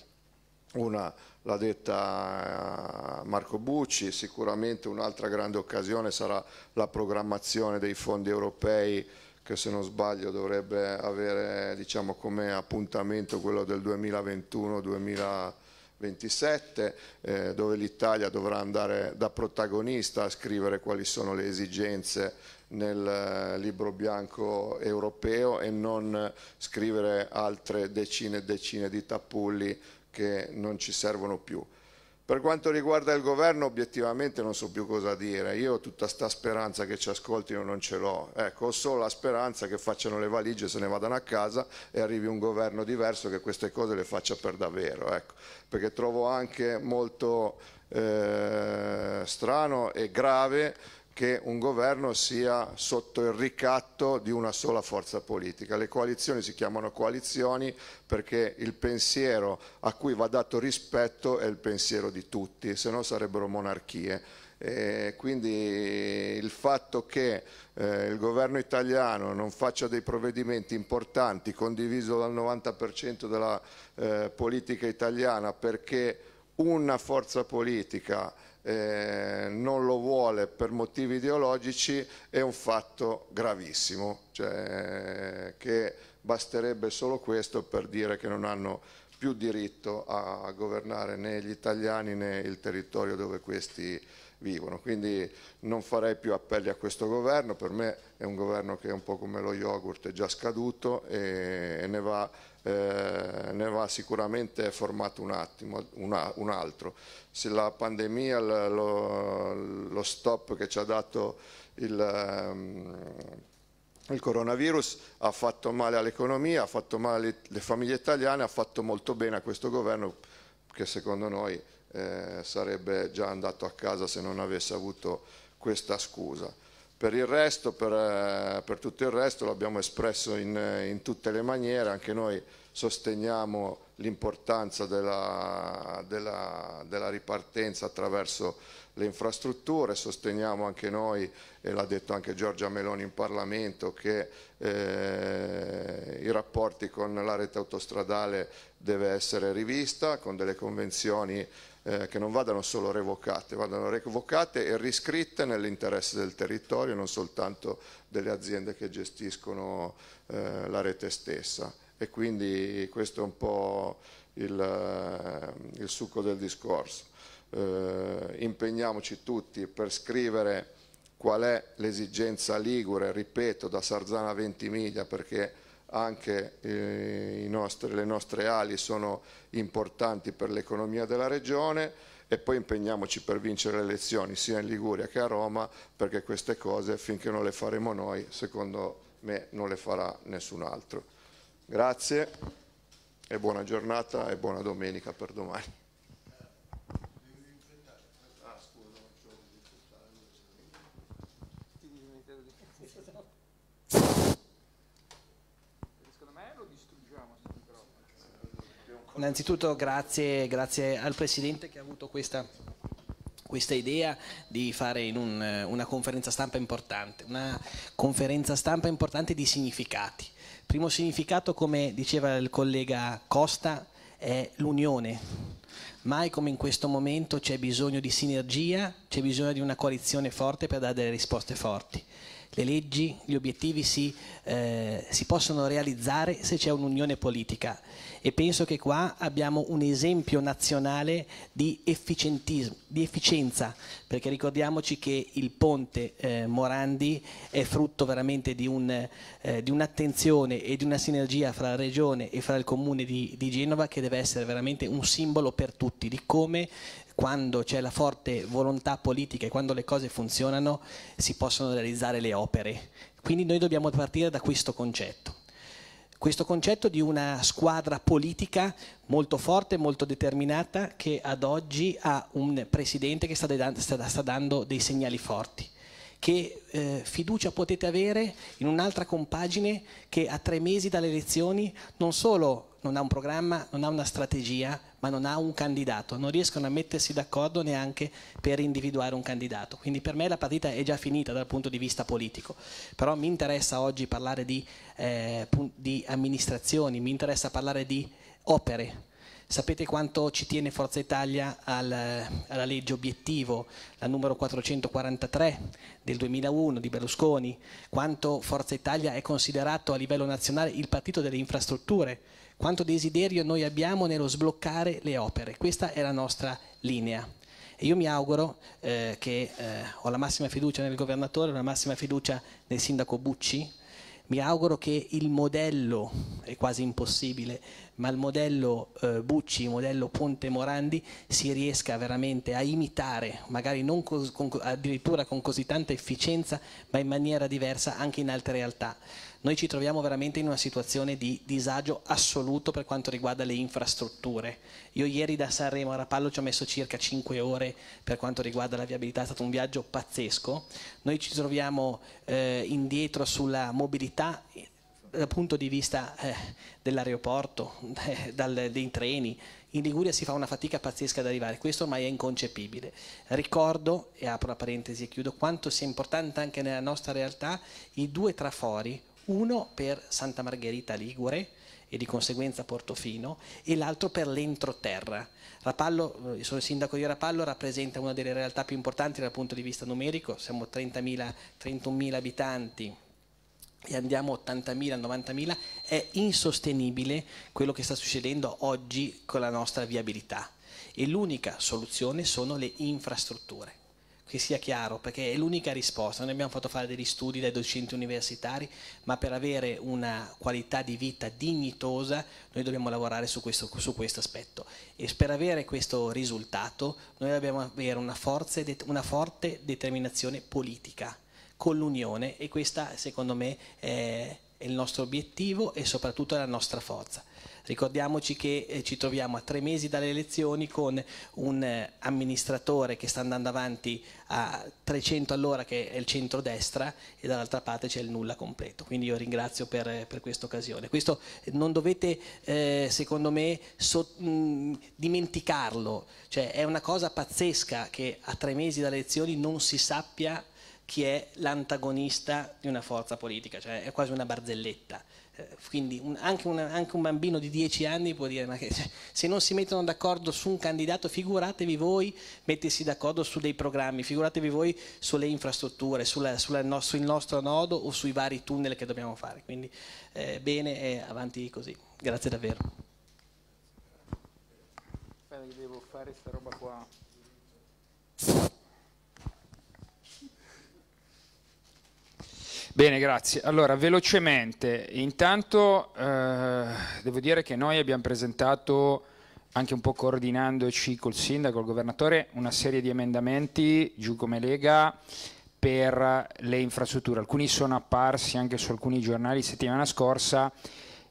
una l'ha detta eh, Marco Bucci, sicuramente un'altra grande occasione sarà la programmazione dei fondi europei che se non sbaglio dovrebbe avere diciamo, come appuntamento quello del 2021-2027 eh, dove l'Italia dovrà andare da protagonista a scrivere quali sono le esigenze nel eh, libro bianco europeo e non scrivere altre decine e decine di tappulli che non ci servono più. Per quanto riguarda il governo, obiettivamente non so più cosa dire. Io tutta sta speranza che ci ascoltino non ce l'ho. Ecco, ho solo la speranza che facciano le valigie, se ne vadano a casa e arrivi un governo diverso che queste cose le faccia per davvero. Ecco. Perché trovo anche molto eh, strano e grave che un governo sia sotto il ricatto di una sola forza politica. Le coalizioni si chiamano coalizioni perché il pensiero a cui va dato rispetto è il pensiero di tutti, se no sarebbero monarchie. E quindi il fatto che eh, il governo italiano non faccia dei provvedimenti importanti condiviso dal 90% della eh, politica italiana perché una forza politica eh, non lo vuole per motivi ideologici è un fatto gravissimo, cioè, che basterebbe solo questo per dire che non hanno più diritto a governare né gli italiani né il territorio dove questi vivono. Quindi non farei più appelli a questo governo, per me è un governo che è un po' come lo yogurt, è già scaduto e ne va eh, ne va sicuramente formato un, attimo, una, un altro. Se la pandemia, lo, lo, stop che ci ha dato il... Ehm, il coronavirus ha fatto male all'economia, ha fatto male alle famiglie italiane, ha fatto molto bene a questo governo che secondo noi eh, sarebbe già andato a casa se non avesse avuto questa scusa. Per il resto, per, eh, per tutto il resto l'abbiamo espresso in, in, tutte le maniere, anche noi sosteniamo l'importanza della, della, della, ripartenza attraverso le infrastrutture, sosteniamo anche noi, e l'ha detto anche Giorgia Meloni in Parlamento, che eh, i rapporti con la rete autostradale deve essere rivista con delle convenzioni eh, che non vadano solo revocate, vadano revocate e riscritte nell'interesse del territorio, non soltanto delle aziende che gestiscono eh, la rete stessa e quindi questo è un po' il, eh, il succo del discorso. Eh, impegniamoci tutti per scrivere qual è l'esigenza ligure, ripeto, da Sarzana a Ventimiglia, perché anche eh, nostri, le nostre ali sono importanti per l'economia della regione e poi impegniamoci per vincere le elezioni sia in Liguria che a Roma perché queste cose finché non le faremo noi secondo me non le farà nessun altro. Grazie e buona giornata e buona domenica per domani. Innanzitutto grazie, grazie, al Presidente che ha avuto questa, questa idea di fare in un, una conferenza stampa importante, una conferenza stampa importante di significati. Primo significato, come diceva il collega Costa, è l'unione. Mai come in questo momento c'è bisogno di sinergia, c'è bisogno di una coalizione forte per dare delle risposte forti le leggi, gli obiettivi si, eh, si possono realizzare se c'è un'unione politica e penso che qua abbiamo un esempio nazionale di, di efficienza, perché ricordiamoci che il ponte eh, Morandi è frutto veramente di eh, un'attenzione eh, un e di una sinergia fra la regione e fra il comune di, di Genova che deve essere veramente un simbolo per tutti di come quando c'è la forte volontà politica e quando le cose funzionano si possono realizzare le opere. Quindi noi dobbiamo partire da questo concetto. Questo concetto di una squadra politica molto forte, molto determinata, che ad oggi ha un presidente che sta, dando, sta, sta dando dei segnali forti che eh, fiducia potete avere in un'altra compagine che a tre mesi dalle elezioni non solo non ha un programma, non ha una strategia, ma non ha un candidato, non riescono a mettersi d'accordo neanche per individuare un candidato. Quindi per me la partita è già finita dal punto di vista politico, però mi interessa oggi parlare di, eh, di amministrazioni, mi interessa parlare di opere, Sapete quanto ci tiene Forza Italia al, alla legge obiettivo, la numero 443 del 2001 di Berlusconi, quanto Forza Italia è considerato a livello nazionale il partito delle infrastrutture, quanto desiderio noi abbiamo nello sbloccare le opere. Questa è la nostra linea. E io mi auguro eh, che eh, ho la massima fiducia nel governatore, la massima fiducia nel sindaco Bucci, mi auguro che il modello, è quasi impossibile, ma il modello eh, Bucci, il modello Ponte Morandi si riesca veramente a imitare, magari non con, addirittura con così tanta efficienza, ma in maniera diversa anche in altre realtà. Noi ci troviamo veramente in una situazione di disagio assoluto per quanto riguarda le infrastrutture. Io ieri da Sanremo a Rapallo ci ho messo circa 5 ore per quanto riguarda la viabilità, è stato un viaggio pazzesco. Noi ci troviamo eh, indietro sulla mobilità eh, dal punto di vista eh, dell'aeroporto, eh, dal, dei treni, in Liguria si fa una fatica pazzesca ad arrivare, questo ormai è inconcepibile. Ricordo, e apro la parentesi e chiudo, quanto sia importante anche nella nostra realtà i due trafori uno per Santa Margherita Ligure e di conseguenza Portofino e l'altro per l'entroterra. Rapallo, sono eh, il sindaco di Rapallo, rappresenta una delle realtà più importanti dal punto di vista numerico, siamo 30.000, 31.000 abitanti e andiamo 80.000, 90.000, è insostenibile quello che sta succedendo oggi con la nostra viabilità e l'unica soluzione sono le infrastrutture che sia chiaro, perché è l'unica risposta. Noi abbiamo fatto fare degli studi dai docenti universitari, ma per avere una qualità di vita dignitosa noi dobbiamo lavorare su questo, su questo aspetto. E per avere questo risultato noi dobbiamo avere una, forza, una forte determinazione politica con l'Unione e questa secondo me è il nostro obiettivo e soprattutto la nostra forza. Ricordiamoci che eh, ci troviamo a tre mesi dalle elezioni con un eh, amministratore che sta andando avanti a 300 all'ora che è il centrodestra e dall'altra parte c'è il nulla completo. Quindi io ringrazio per, per questa occasione. Questo eh, non dovete, eh, secondo me, so, mh, dimenticarlo. Cioè, è una cosa pazzesca che a tre mesi dalle elezioni non si sappia chi è l'antagonista di una forza politica, cioè è quasi una barzelletta. Eh, quindi un, anche, una, anche, un bambino di 10 anni può dire, ma che, cioè, se non si mettono d'accordo su un candidato, figuratevi voi mettersi d'accordo su dei programmi, figuratevi voi sulle infrastrutture, sulla, sulla no, sul nostro nodo o sui vari tunnel che dobbiamo fare. Quindi eh, bene e avanti così. Grazie davvero. devo fare sta roba qua. Bene, grazie. Allora, velocemente, intanto eh, devo dire che noi abbiamo presentato, anche un po' coordinandoci col sindaco, il governatore, una serie di emendamenti giù come Lega per le infrastrutture. Alcuni sono apparsi anche su alcuni giornali settimana scorsa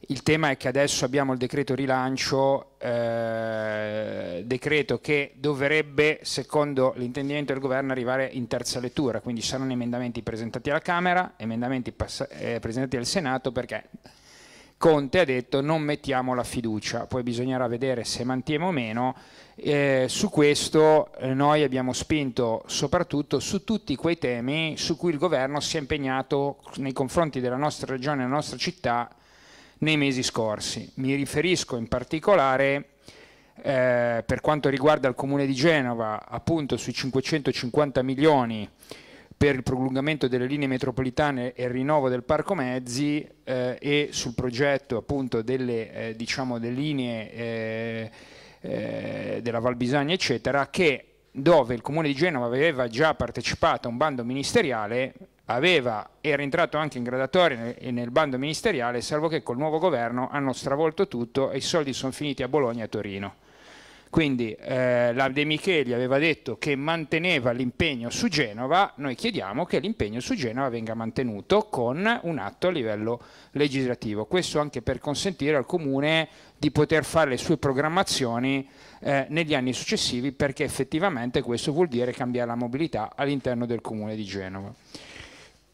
il tema è che adesso abbiamo il decreto rilancio, eh, decreto che dovrebbe, secondo l'intendimento del governo, arrivare in terza lettura, quindi saranno emendamenti presentati alla Camera, emendamenti eh, presentati al Senato perché Conte ha detto non mettiamo la fiducia, poi bisognerà vedere se mantiamo o meno. Eh, su questo eh, noi abbiamo spinto soprattutto su tutti quei temi su cui il governo si è impegnato nei confronti della nostra regione e della nostra città nei mesi scorsi. Mi riferisco in particolare eh, per quanto riguarda il Comune di Genova, appunto sui 550 milioni per il prolungamento delle linee metropolitane e il rinnovo del parco mezzi eh, e sul progetto appunto delle, eh, diciamo, delle linee eh, eh, della Val Bisagna eccetera che dove il Comune di Genova aveva già partecipato a un bando ministeriale aveva, era entrato anche in gradatoria nel, nel bando ministeriale, salvo che col nuovo governo hanno stravolto tutto e i soldi sono finiti a Bologna e a Torino. Quindi eh, la De Micheli aveva detto che manteneva l'impegno su Genova, noi chiediamo che l'impegno su Genova venga mantenuto con un atto a livello legislativo. Questo anche per consentire al Comune di poter fare le sue programmazioni eh, negli anni successivi perché effettivamente questo vuol dire cambiare la mobilità all'interno del Comune di Genova.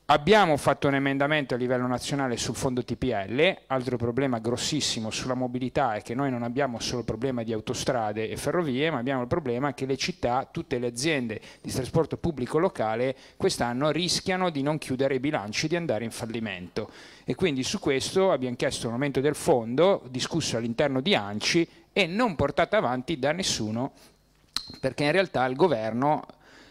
Abbiamo fatto un emendamento a livello nazionale sul fondo TPL, altro problema grossissimo sulla mobilità è che noi non abbiamo solo il problema di autostrade e ferrovie, ma abbiamo il problema che le città, tutte le aziende di trasporto pubblico locale quest'anno rischiano di non chiudere i bilanci, di andare in fallimento. E quindi su questo abbiamo chiesto un aumento del fondo, discusso all'interno di ANCI e non portato avanti da nessuno, perché in realtà il governo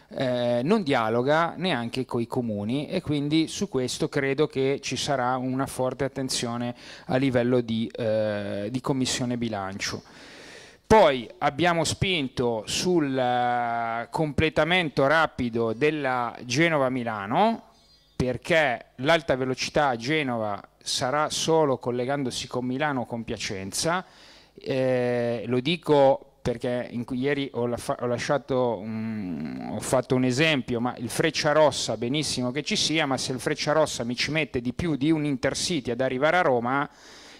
eh, non dialoga neanche con i comuni e quindi su questo credo che ci sarà una forte attenzione a livello di, eh, di commissione bilancio. Poi abbiamo spinto sul eh, completamento rapido della Genova-Milano perché l'alta velocità a Genova sarà solo collegandosi con Milano o con Piacenza. Eh, lo dico perché in, ieri ho, la, ho lasciato, um, ho fatto un esempio, ma il Freccia Rossa, benissimo che ci sia, ma se il Freccia Rossa mi ci mette di più di un Intercity ad arrivare a Roma,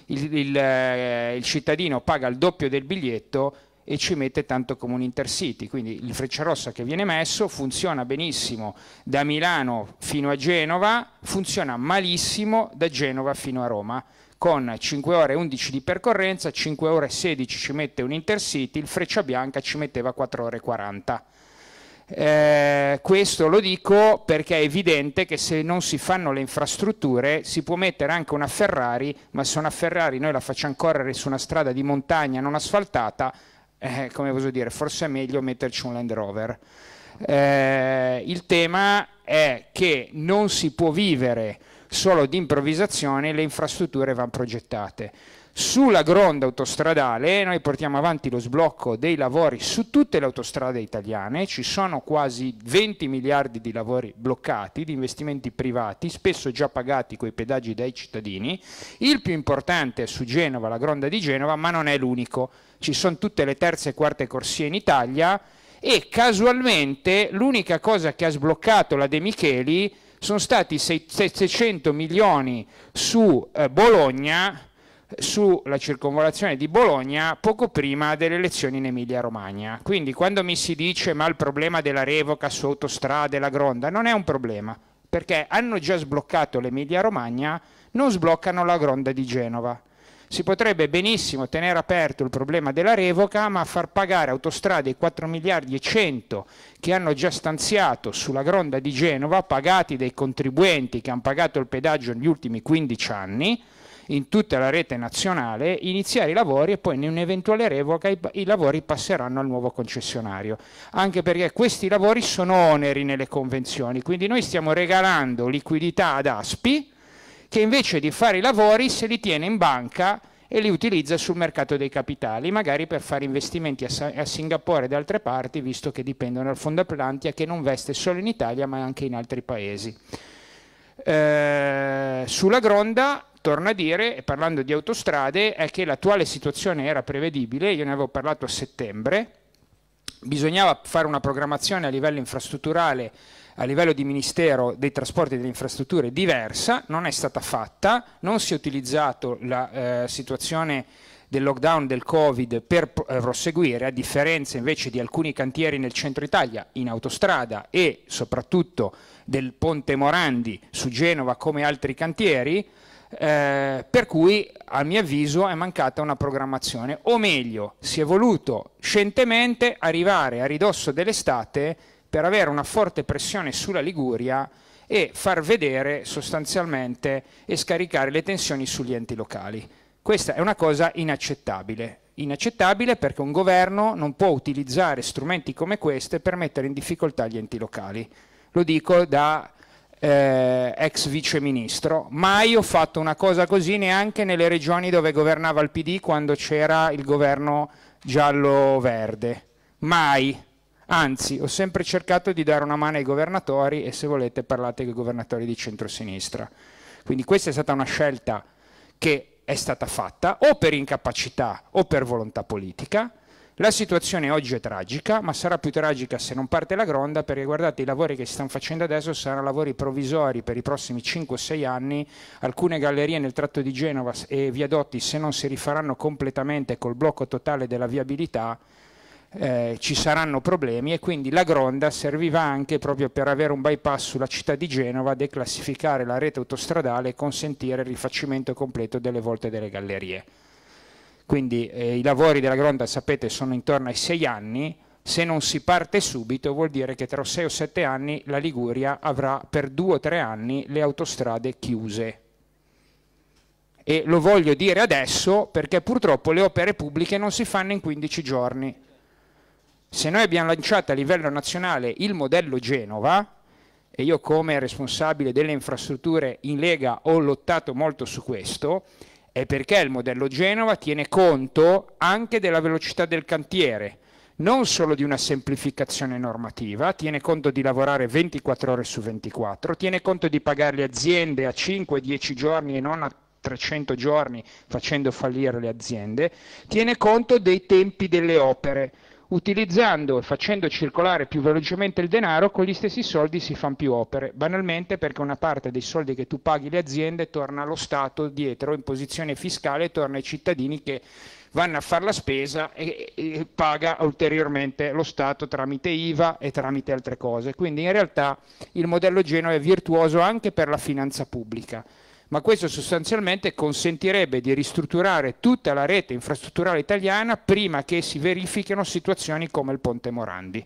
il, il, eh, il cittadino paga il doppio del biglietto e ci mette tanto come un intercity, quindi il Freccia Rossa che viene messo funziona benissimo da Milano fino a Genova, funziona malissimo da Genova fino a Roma con 5 ore e 11 di percorrenza, 5 ore e 16 ci mette un intercity, il Freccia Bianca ci metteva 4 ore e 40. Eh, questo lo dico perché è evidente che se non si fanno le infrastrutture si può mettere anche una Ferrari, ma se una Ferrari noi la facciamo correre su una strada di montagna non asfaltata, eh, come posso dire, forse è meglio metterci un Land Rover. Eh, il tema è che non si può vivere solo di improvvisazione le infrastrutture vanno progettate. Sulla gronda autostradale noi portiamo avanti lo sblocco dei lavori su tutte le autostrade italiane, ci sono quasi 20 miliardi di lavori bloccati, di investimenti privati, spesso già pagati coi pedaggi dai cittadini. Il più importante è su Genova, la gronda di Genova, ma non è l'unico. Ci sono tutte le terze e quarte corsie in Italia e casualmente l'unica cosa che ha sbloccato la De Micheli è sono stati 700 milioni su eh, Bologna, sulla circonvolazione di Bologna poco prima delle elezioni in Emilia-Romagna. Quindi quando mi si dice ma il problema della revoca su autostrade, la gronda, non è un problema, perché hanno già sbloccato l'Emilia-Romagna, non sbloccano la gronda di Genova si potrebbe benissimo tenere aperto il problema della revoca, ma far pagare autostrade i 4 miliardi e 100 che hanno già stanziato sulla gronda di Genova, pagati dai contribuenti che hanno pagato il pedaggio negli ultimi 15 anni, in tutta la rete nazionale, iniziare i lavori e poi in un'eventuale revoca i, i, lavori passeranno al nuovo concessionario, anche perché questi lavori sono oneri nelle convenzioni, quindi noi stiamo regalando liquidità ad Aspi che invece di fare i lavori se li tiene in banca e li utilizza sul mercato dei capitali, magari per fare investimenti a, a Singapore e da altre parti, visto che dipendono dal Fondo Atlantia che non veste solo in Italia ma anche in altri paesi. Eh, sulla Gronda torno a dire, parlando di autostrade, è che l'attuale situazione era prevedibile, io ne avevo parlato a settembre, bisognava fare una programmazione a livello infrastrutturale a livello di Ministero dei Trasporti e delle Infrastrutture diversa, non è stata fatta, non si è utilizzato la eh, situazione del lockdown del Covid per eh, proseguire, a differenza invece di alcuni cantieri nel centro Italia, in autostrada e soprattutto del Ponte Morandi su Genova come altri cantieri, eh, per cui a mio avviso è mancata una programmazione, o meglio, si è voluto scientemente arrivare a ridosso dell'estate per avere una forte pressione sulla Liguria e far vedere sostanzialmente e scaricare le tensioni sugli enti locali. Questa è una cosa inaccettabile, inaccettabile perché un governo non può utilizzare strumenti come questi per mettere in difficoltà gli enti locali. Lo dico da eh, ex viceministro, mai ho fatto una cosa così neanche nelle regioni dove governava il PD quando c'era il governo giallo-verde, mai. Anzi, ho sempre cercato di dare una mano ai governatori e se volete parlate con i governatori di centrosinistra. Quindi questa è stata una scelta che è stata fatta o per incapacità o per volontà politica. La situazione oggi è tragica, ma sarà più tragica se non parte la gronda, perché guardate i lavori che si stanno facendo adesso saranno lavori provvisori per i prossimi 5-6 anni, alcune gallerie nel tratto di Genova e viadotti se non si rifaranno completamente col blocco totale della viabilità eh, ci saranno problemi e quindi la Gronda serviva anche proprio per avere un bypass sulla città di Genova, declassificare la rete autostradale e consentire il rifacimento completo delle volte delle gallerie. Quindi eh, i lavori della Gronda, sapete, sono intorno ai sei anni, se non si parte subito vuol dire che tra sei o sette anni la Liguria avrà per due o tre anni le autostrade chiuse e lo voglio dire adesso perché purtroppo le opere pubbliche non si fanno in 15 giorni se noi abbiamo lanciato a livello nazionale il modello Genova, e io come responsabile delle infrastrutture in Lega ho lottato molto su questo, è perché il modello Genova tiene conto anche della velocità del cantiere, non solo di una semplificazione normativa, tiene conto di lavorare 24 ore su 24, tiene conto di pagare le aziende a 5-10 giorni e non a 300 giorni facendo fallire le aziende, tiene conto dei tempi delle opere utilizzando e facendo circolare più velocemente il denaro, con gli stessi soldi si fanno più opere, banalmente perché una parte dei soldi che tu paghi le aziende torna allo Stato dietro in posizione fiscale, torna ai cittadini che vanno a fare la spesa e, e paga ulteriormente lo Stato tramite IVA e tramite altre cose. Quindi in realtà il modello Genoa è virtuoso anche per la finanza pubblica ma questo sostanzialmente consentirebbe di ristrutturare tutta la rete infrastrutturale italiana prima che si verifichino situazioni come il Ponte Morandi,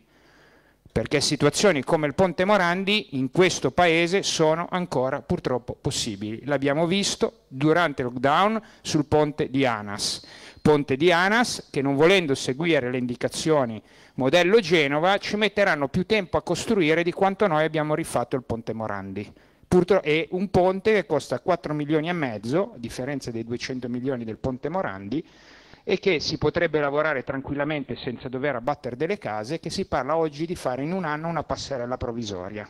perché situazioni come il Ponte Morandi in questo Paese sono ancora purtroppo possibili. L'abbiamo visto durante il lockdown sul ponte di Anas. Ponte di Anas che non volendo seguire le indicazioni modello Genova ci metteranno più tempo a costruire di quanto noi abbiamo rifatto il Ponte Morandi. Purtro- e un ponte che costa 4 milioni e mezzo, a differenza dei 200 milioni del ponte Morandi, e che si potrebbe lavorare tranquillamente senza dover abbattere delle case, che si parla oggi di fare in un anno una passerella provvisoria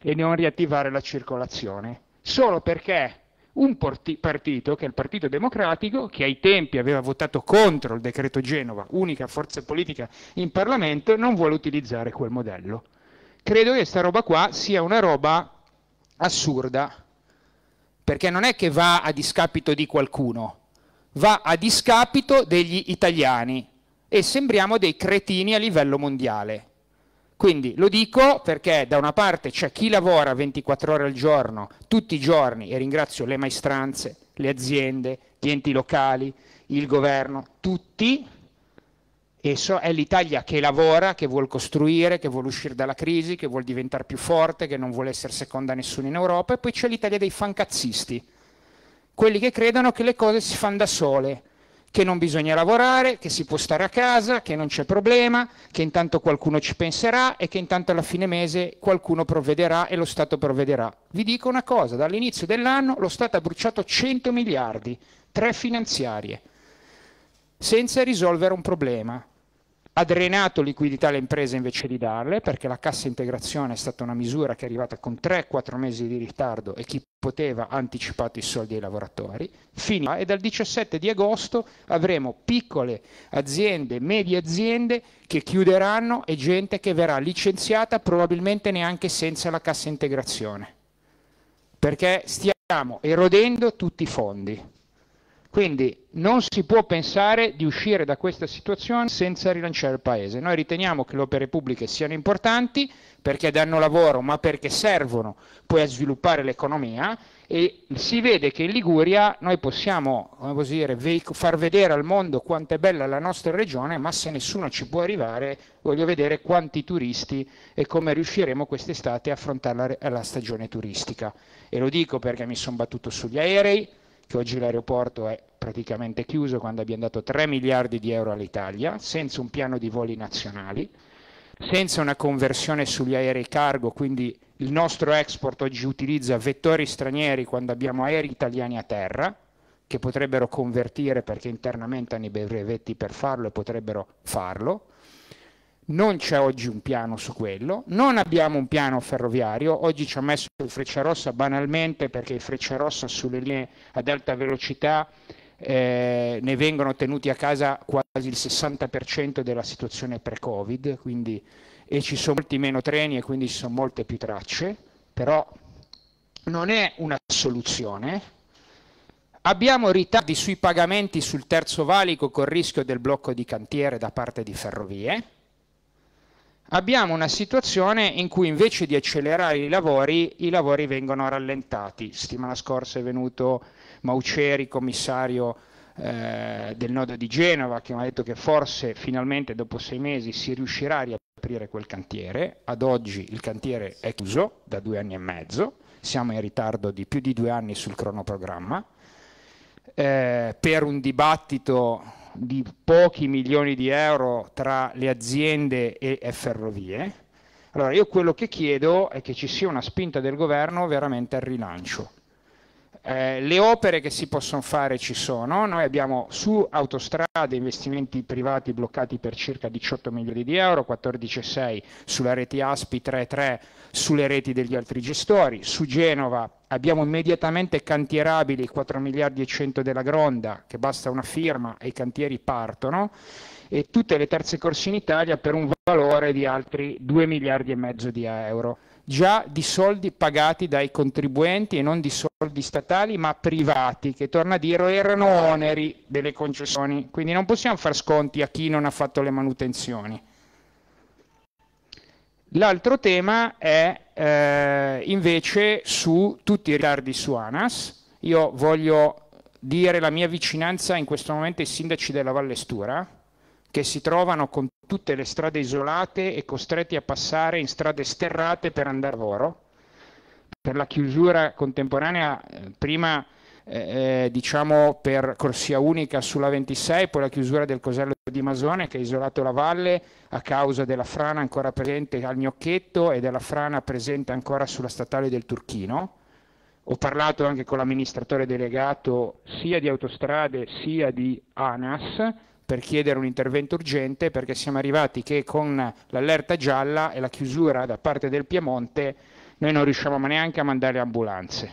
e non riattivare la circolazione, solo perché un porti- partito, che è il Partito Democratico, che ai tempi aveva votato contro il decreto Genova, unica forza politica in Parlamento, non vuole utilizzare quel modello. Credo che questa roba qua sia una roba assurda, perché non è che va a discapito di qualcuno, va a discapito degli italiani e sembriamo dei cretini a livello mondiale. Quindi lo dico perché da una parte c'è chi lavora 24 ore al giorno, tutti i giorni, e ringrazio le maestranze, le aziende, gli enti locali, il governo, tutti, e so, è l'Italia che lavora, che vuole costruire, che vuole uscire dalla crisi, che vuole diventare più forte, che non vuole essere seconda a nessuno in Europa. E poi c'è l'Italia dei fancazzisti, quelli che credono che le cose si fanno da sole, che non bisogna lavorare, che si può stare a casa, che non c'è problema, che intanto qualcuno ci penserà e che intanto alla fine mese qualcuno provvederà e lo Stato provvederà. Vi dico una cosa, dall'inizio dell'anno lo Stato ha bruciato 100 miliardi, tre finanziarie senza risolvere un problema. Ha drenato liquidità alle imprese invece di darle, perché la cassa integrazione è stata una misura che è arrivata con 3-4 mesi di ritardo e chi poteva ha anticipato i soldi ai lavoratori. Finirà e dal 17 di agosto avremo piccole aziende, medie aziende che chiuderanno e gente che verrà licenziata probabilmente neanche senza la cassa integrazione, perché stiamo erodendo tutti i fondi. Quindi non si può pensare di uscire da questa situazione senza rilanciare il Paese. Noi riteniamo che le opere pubbliche siano importanti perché danno lavoro, ma perché servono poi a sviluppare l'economia e si vede che in Liguria noi possiamo dire, far vedere al mondo quanto è bella la nostra regione, ma se nessuno ci può arrivare voglio vedere quanti turisti e come riusciremo quest'estate a affrontare la stagione turistica. E lo dico perché mi sono battuto sugli aerei che oggi l'aeroporto è praticamente chiuso quando abbiamo dato 3 miliardi di euro all'Italia, senza un piano di voli nazionali, senza una conversione sugli aerei cargo, quindi il nostro export oggi utilizza vettori stranieri quando abbiamo aerei italiani a terra, che potrebbero convertire perché internamente hanno i brevetti per farlo e potrebbero farlo, non c'è oggi un piano su quello, non abbiamo un piano ferroviario, oggi ci ha messo il Frecciarossa banalmente perché i Frecciarossa sulle linee ad alta velocità eh, ne vengono tenuti a casa quasi il 60% della situazione pre-Covid, quindi, e ci sono molti meno treni e quindi ci sono molte più tracce, però non è una soluzione. Abbiamo ritardi sui pagamenti sul terzo valico col rischio del blocco di cantiere da parte di ferrovie abbiamo una situazione in cui invece di accelerare i lavori, i lavori vengono rallentati. Settimana scorsa è venuto Mauceri, commissario eh, del nodo di Genova, che mi ha detto che forse finalmente dopo sei mesi si riuscirà a riaprire quel cantiere. Ad oggi il cantiere è chiuso da due anni e mezzo, siamo in ritardo di più di due anni sul cronoprogramma. Eh, per un dibattito di pochi milioni di euro tra le aziende e ferrovie. Allora io quello che chiedo è che ci sia una spinta del governo veramente al rilancio eh, le opere che si possono fare ci sono, noi abbiamo su autostrade investimenti privati bloccati per circa 18 milioni di euro, 14,6 sulla rete ASPI 3,3 sulle reti degli altri gestori, su Genova abbiamo immediatamente cantierabili 4 miliardi e 100 della Gronda, che basta una firma e i cantieri partono, e tutte le terze corse in Italia per un valore di altri 2 miliardi e mezzo di euro già di soldi pagati dai contribuenti e non di soldi statali ma privati, che torna a dire erano oneri delle concessioni, quindi non possiamo far sconti a chi non ha fatto le manutenzioni. L'altro tema è eh, invece su tutti i ritardi su ANAS, io voglio dire la mia vicinanza in questo momento ai sindaci della Vallestuera che si trovano con tutte le strade isolate e costretti a passare in strade sterrate per andare a lavoro. Per la chiusura contemporanea, eh, prima eh, eh, diciamo per corsia unica sulla 26, poi la chiusura del Cosello di Masone che ha isolato la valle a causa della frana ancora presente al Gnocchetto e della frana presente ancora sulla statale del Turchino. Ho parlato anche con l'amministratore delegato sia di autostrade sia di ANAS, per chiedere un intervento urgente perché siamo arrivati che con l'allerta gialla e la chiusura da parte del Piemonte noi non riusciamo neanche a mandare ambulanze.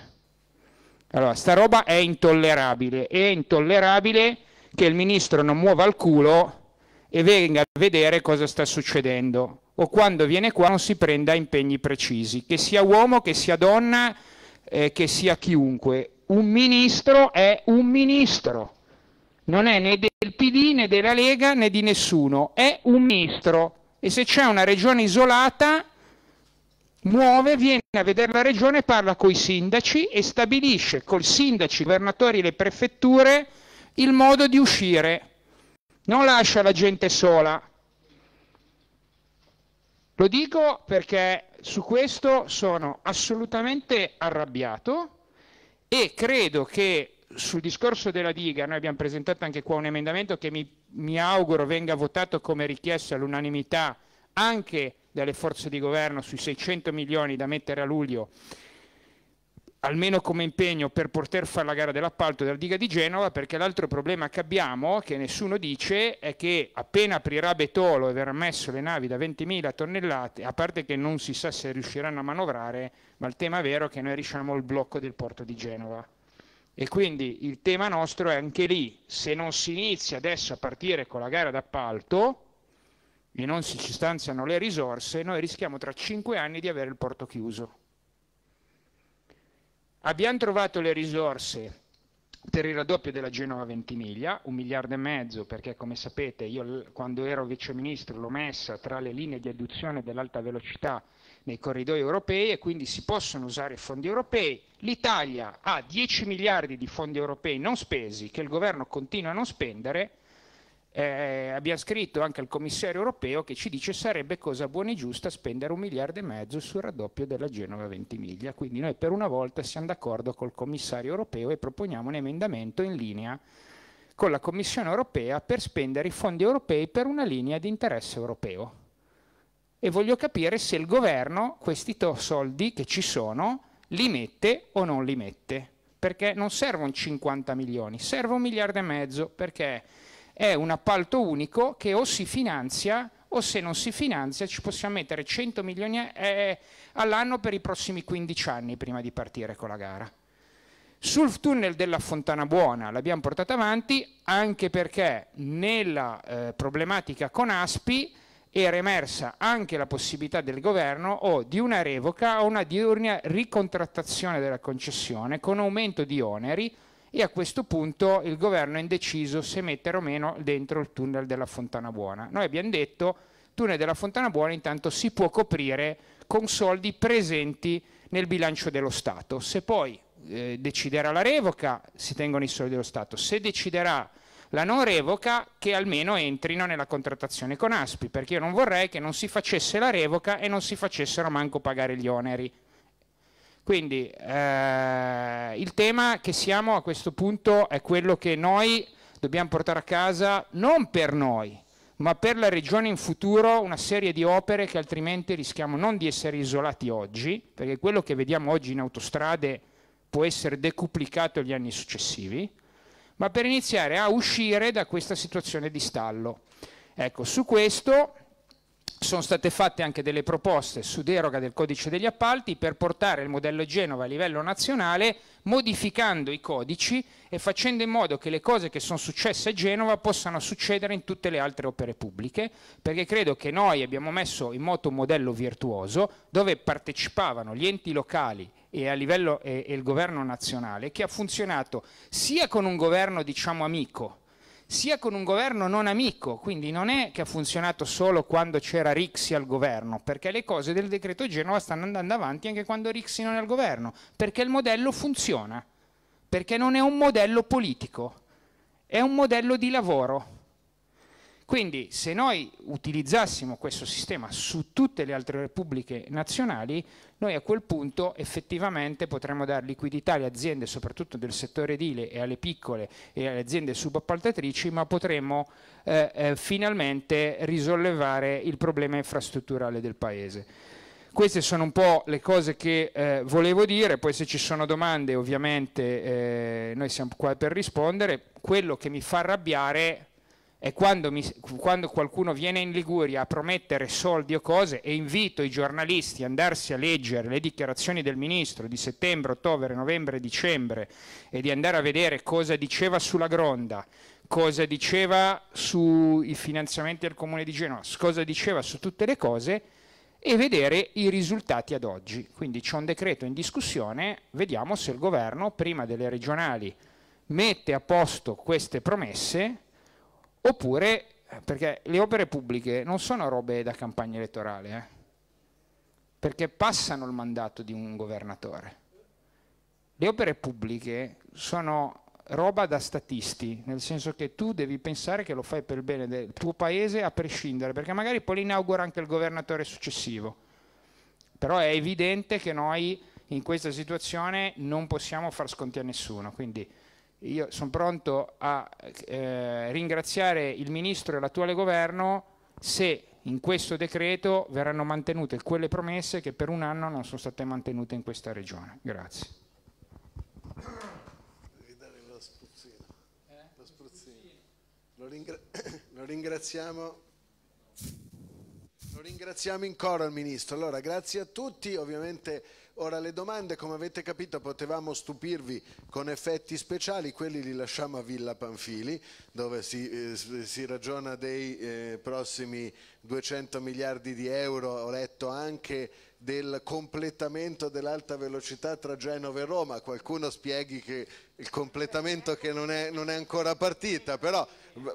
Allora, sta roba è intollerabile, è intollerabile che il ministro non muova il culo e venga a vedere cosa sta succedendo o quando viene qua non si prenda impegni precisi, che sia uomo, che sia donna, eh, che sia chiunque. Un ministro è un ministro, non è né PD né della Lega né di nessuno, è un ministro e se c'è una regione isolata muove, viene a vedere la regione, parla con i sindaci e stabilisce col sindaci, i governatori e le prefetture il modo di uscire. Non lascia la gente sola. Lo dico perché su questo sono assolutamente arrabbiato e credo che sul discorso della diga, noi abbiamo presentato anche qua un emendamento che mi, mi auguro venga votato come richiesto all'unanimità anche dalle forze di governo sui 600 milioni da mettere a luglio almeno come impegno per poter fare la gara dell'appalto della diga di Genova, perché l'altro problema che abbiamo, che nessuno dice, è che appena aprirà Betolo e verrà messo le navi da 20.000 tonnellate, a parte che non si sa se riusciranno a manovrare, ma il tema vero è che noi riusciamo il blocco del porto di Genova. E quindi il tema nostro è anche lì, se non si inizia adesso a partire con la gara d'appalto e non si ci stanziano le risorse, noi rischiamo tra cinque anni di avere il porto chiuso. Abbiamo trovato le risorse per il raddoppio della Genova Ventimiglia, un miliardo e mezzo, perché come sapete io quando ero viceministro l'ho messa tra le linee di adduzione dell'alta velocità nei corridoi europei e quindi si possono usare fondi europei. L'Italia ha 10 miliardi di fondi europei non spesi che il governo continua a non spendere. Eh, abbiamo scritto anche al commissario europeo che ci dice sarebbe cosa buona e giusta spendere un miliardo e mezzo sul raddoppio della Genova Ventimiglia. Quindi noi per una volta siamo d'accordo col commissario europeo e proponiamo un emendamento in linea con la Commissione europea per spendere i fondi europei per una linea di interesse europeo e voglio capire se il governo questi soldi che ci sono li mette o non li mette, perché non servono 50 milioni, serve un miliardo e mezzo, perché è un appalto unico che o si finanzia o se non si finanzia ci possiamo mettere 100 milioni eh, all'anno per i prossimi 15 anni prima di partire con la gara. Sul tunnel della Fontana Buona l'abbiamo portato avanti anche perché nella eh, problematica con Aspi era emersa anche la possibilità del governo o di una revoca o una diurna ricontrattazione della concessione con aumento di oneri e a questo punto il governo è indeciso se mettere o meno dentro il tunnel della Fontana Buona. Noi abbiamo detto che tunnel della Fontana Buona intanto si può coprire con soldi presenti nel bilancio dello Stato. Se poi eh, deciderà la revoca si tengono i soldi dello Stato, se deciderà la non revoca che almeno entrino nella contrattazione con Aspi, perché io non vorrei che non si facesse la revoca e non si facessero manco pagare gli oneri. Quindi eh, il tema che siamo a questo punto è quello che noi dobbiamo portare a casa non per noi, ma per la regione in futuro una serie di opere che altrimenti rischiamo non di essere isolati oggi, perché quello che vediamo oggi in autostrade può essere decuplicato gli anni successivi, ma per iniziare a uscire da questa situazione di stallo. Ecco, su questo sono state fatte anche delle proposte su deroga del codice degli appalti per portare il modello Genova a livello nazionale modificando i codici e facendo in modo che le cose che sono successe a Genova possano succedere in tutte le altre opere pubbliche, perché credo che noi abbiamo messo in moto un modello virtuoso dove partecipavano gli enti locali e a livello e, e il governo nazionale, che ha funzionato sia con un governo diciamo amico, sia con un governo non amico, quindi non è che ha funzionato solo quando c'era Rixi al governo, perché le cose del decreto Genova stanno andando avanti anche quando Rixi non è al governo, perché il modello funziona, perché non è un modello politico, è un modello di lavoro quindi se noi utilizzassimo questo sistema su tutte le altre repubbliche nazionali, noi a quel punto effettivamente potremmo dare liquidità alle aziende, soprattutto del settore edile e alle piccole e alle aziende subappaltatrici, ma potremmo eh, eh, finalmente risollevare il problema infrastrutturale del Paese queste sono un po' le cose che eh, volevo dire, poi se ci sono domande ovviamente eh, noi siamo qua per rispondere, quello che mi fa arrabbiare e quando, mi, quando, qualcuno viene in Liguria a promettere soldi o cose e invito i giornalisti ad andarsi a leggere le dichiarazioni del ministro di settembre, ottobre, novembre, dicembre e di andare a vedere cosa diceva sulla Gronda, cosa diceva sui finanziamenti del comune di Genova, cosa diceva su tutte le cose e vedere i risultati ad oggi. Quindi c'è un decreto in discussione, vediamo se il governo prima delle regionali mette a posto queste promesse Oppure, eh, perché le opere pubbliche non sono robe da campagna elettorale, eh? perché passano il mandato di un governatore. Le opere pubbliche sono roba da statisti, nel senso che tu devi pensare che lo fai per il bene del tuo paese a prescindere, perché magari poi inaugura anche il governatore successivo. Però è evidente che noi in questa situazione non possiamo far sconti a nessuno, quindi io sono pronto a eh, ringraziare il Ministro e l'attuale Governo se in questo decreto verranno mantenute quelle promesse che per un anno non sono state mantenute in questa Regione. Grazie. Lo, ringra lo, ringraziamo, lo ringraziamo in coro al Ministro. Allora, grazie a tutti, ovviamente... Ora le domande, come avete capito, potevamo stupirvi con effetti speciali, quelli li lasciamo a Villa Panfili, dove si, eh, si ragiona dei eh, prossimi 200 miliardi di euro, ho letto anche del completamento dell'alta velocità tra Genova e Roma, qualcuno spieghi che il completamento che non è, non è ancora partita, però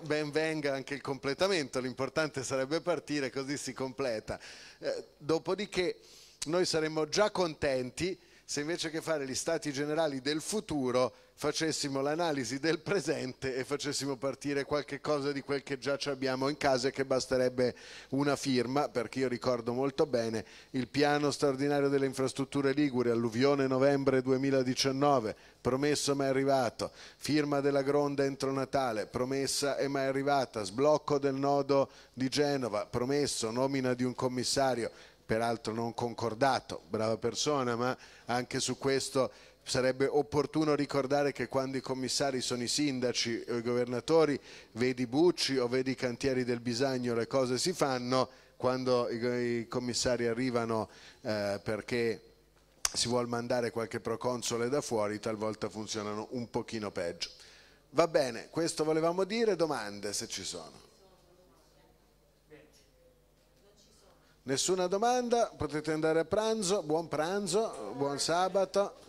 ben venga anche il completamento, l'importante sarebbe partire così si completa. Eh, dopodiché noi saremmo già contenti se invece che fare gli stati generali del futuro facessimo l'analisi del presente e facessimo partire qualche cosa di quel che già ci abbiamo in casa e che basterebbe una firma, perché io ricordo molto bene il piano straordinario delle infrastrutture Liguri, alluvione novembre 2019, promesso ma è arrivato, firma della Gronda entro Natale, promessa e mai arrivata, sblocco del nodo di Genova, promesso, nomina di un commissario, peraltro non concordato, brava persona, ma anche su questo sarebbe opportuno ricordare che quando i commissari sono i sindaci o i governatori, vedi Bucci o vedi i cantieri del Bisagno, le cose si fanno, quando i, commissari arrivano eh, perché si vuole mandare qualche proconsole da fuori, talvolta funzionano un pochino peggio. Va bene, questo volevamo dire, domande se ci sono. Nessuna domanda, potete andare a pranzo, buon pranzo, buon sabato.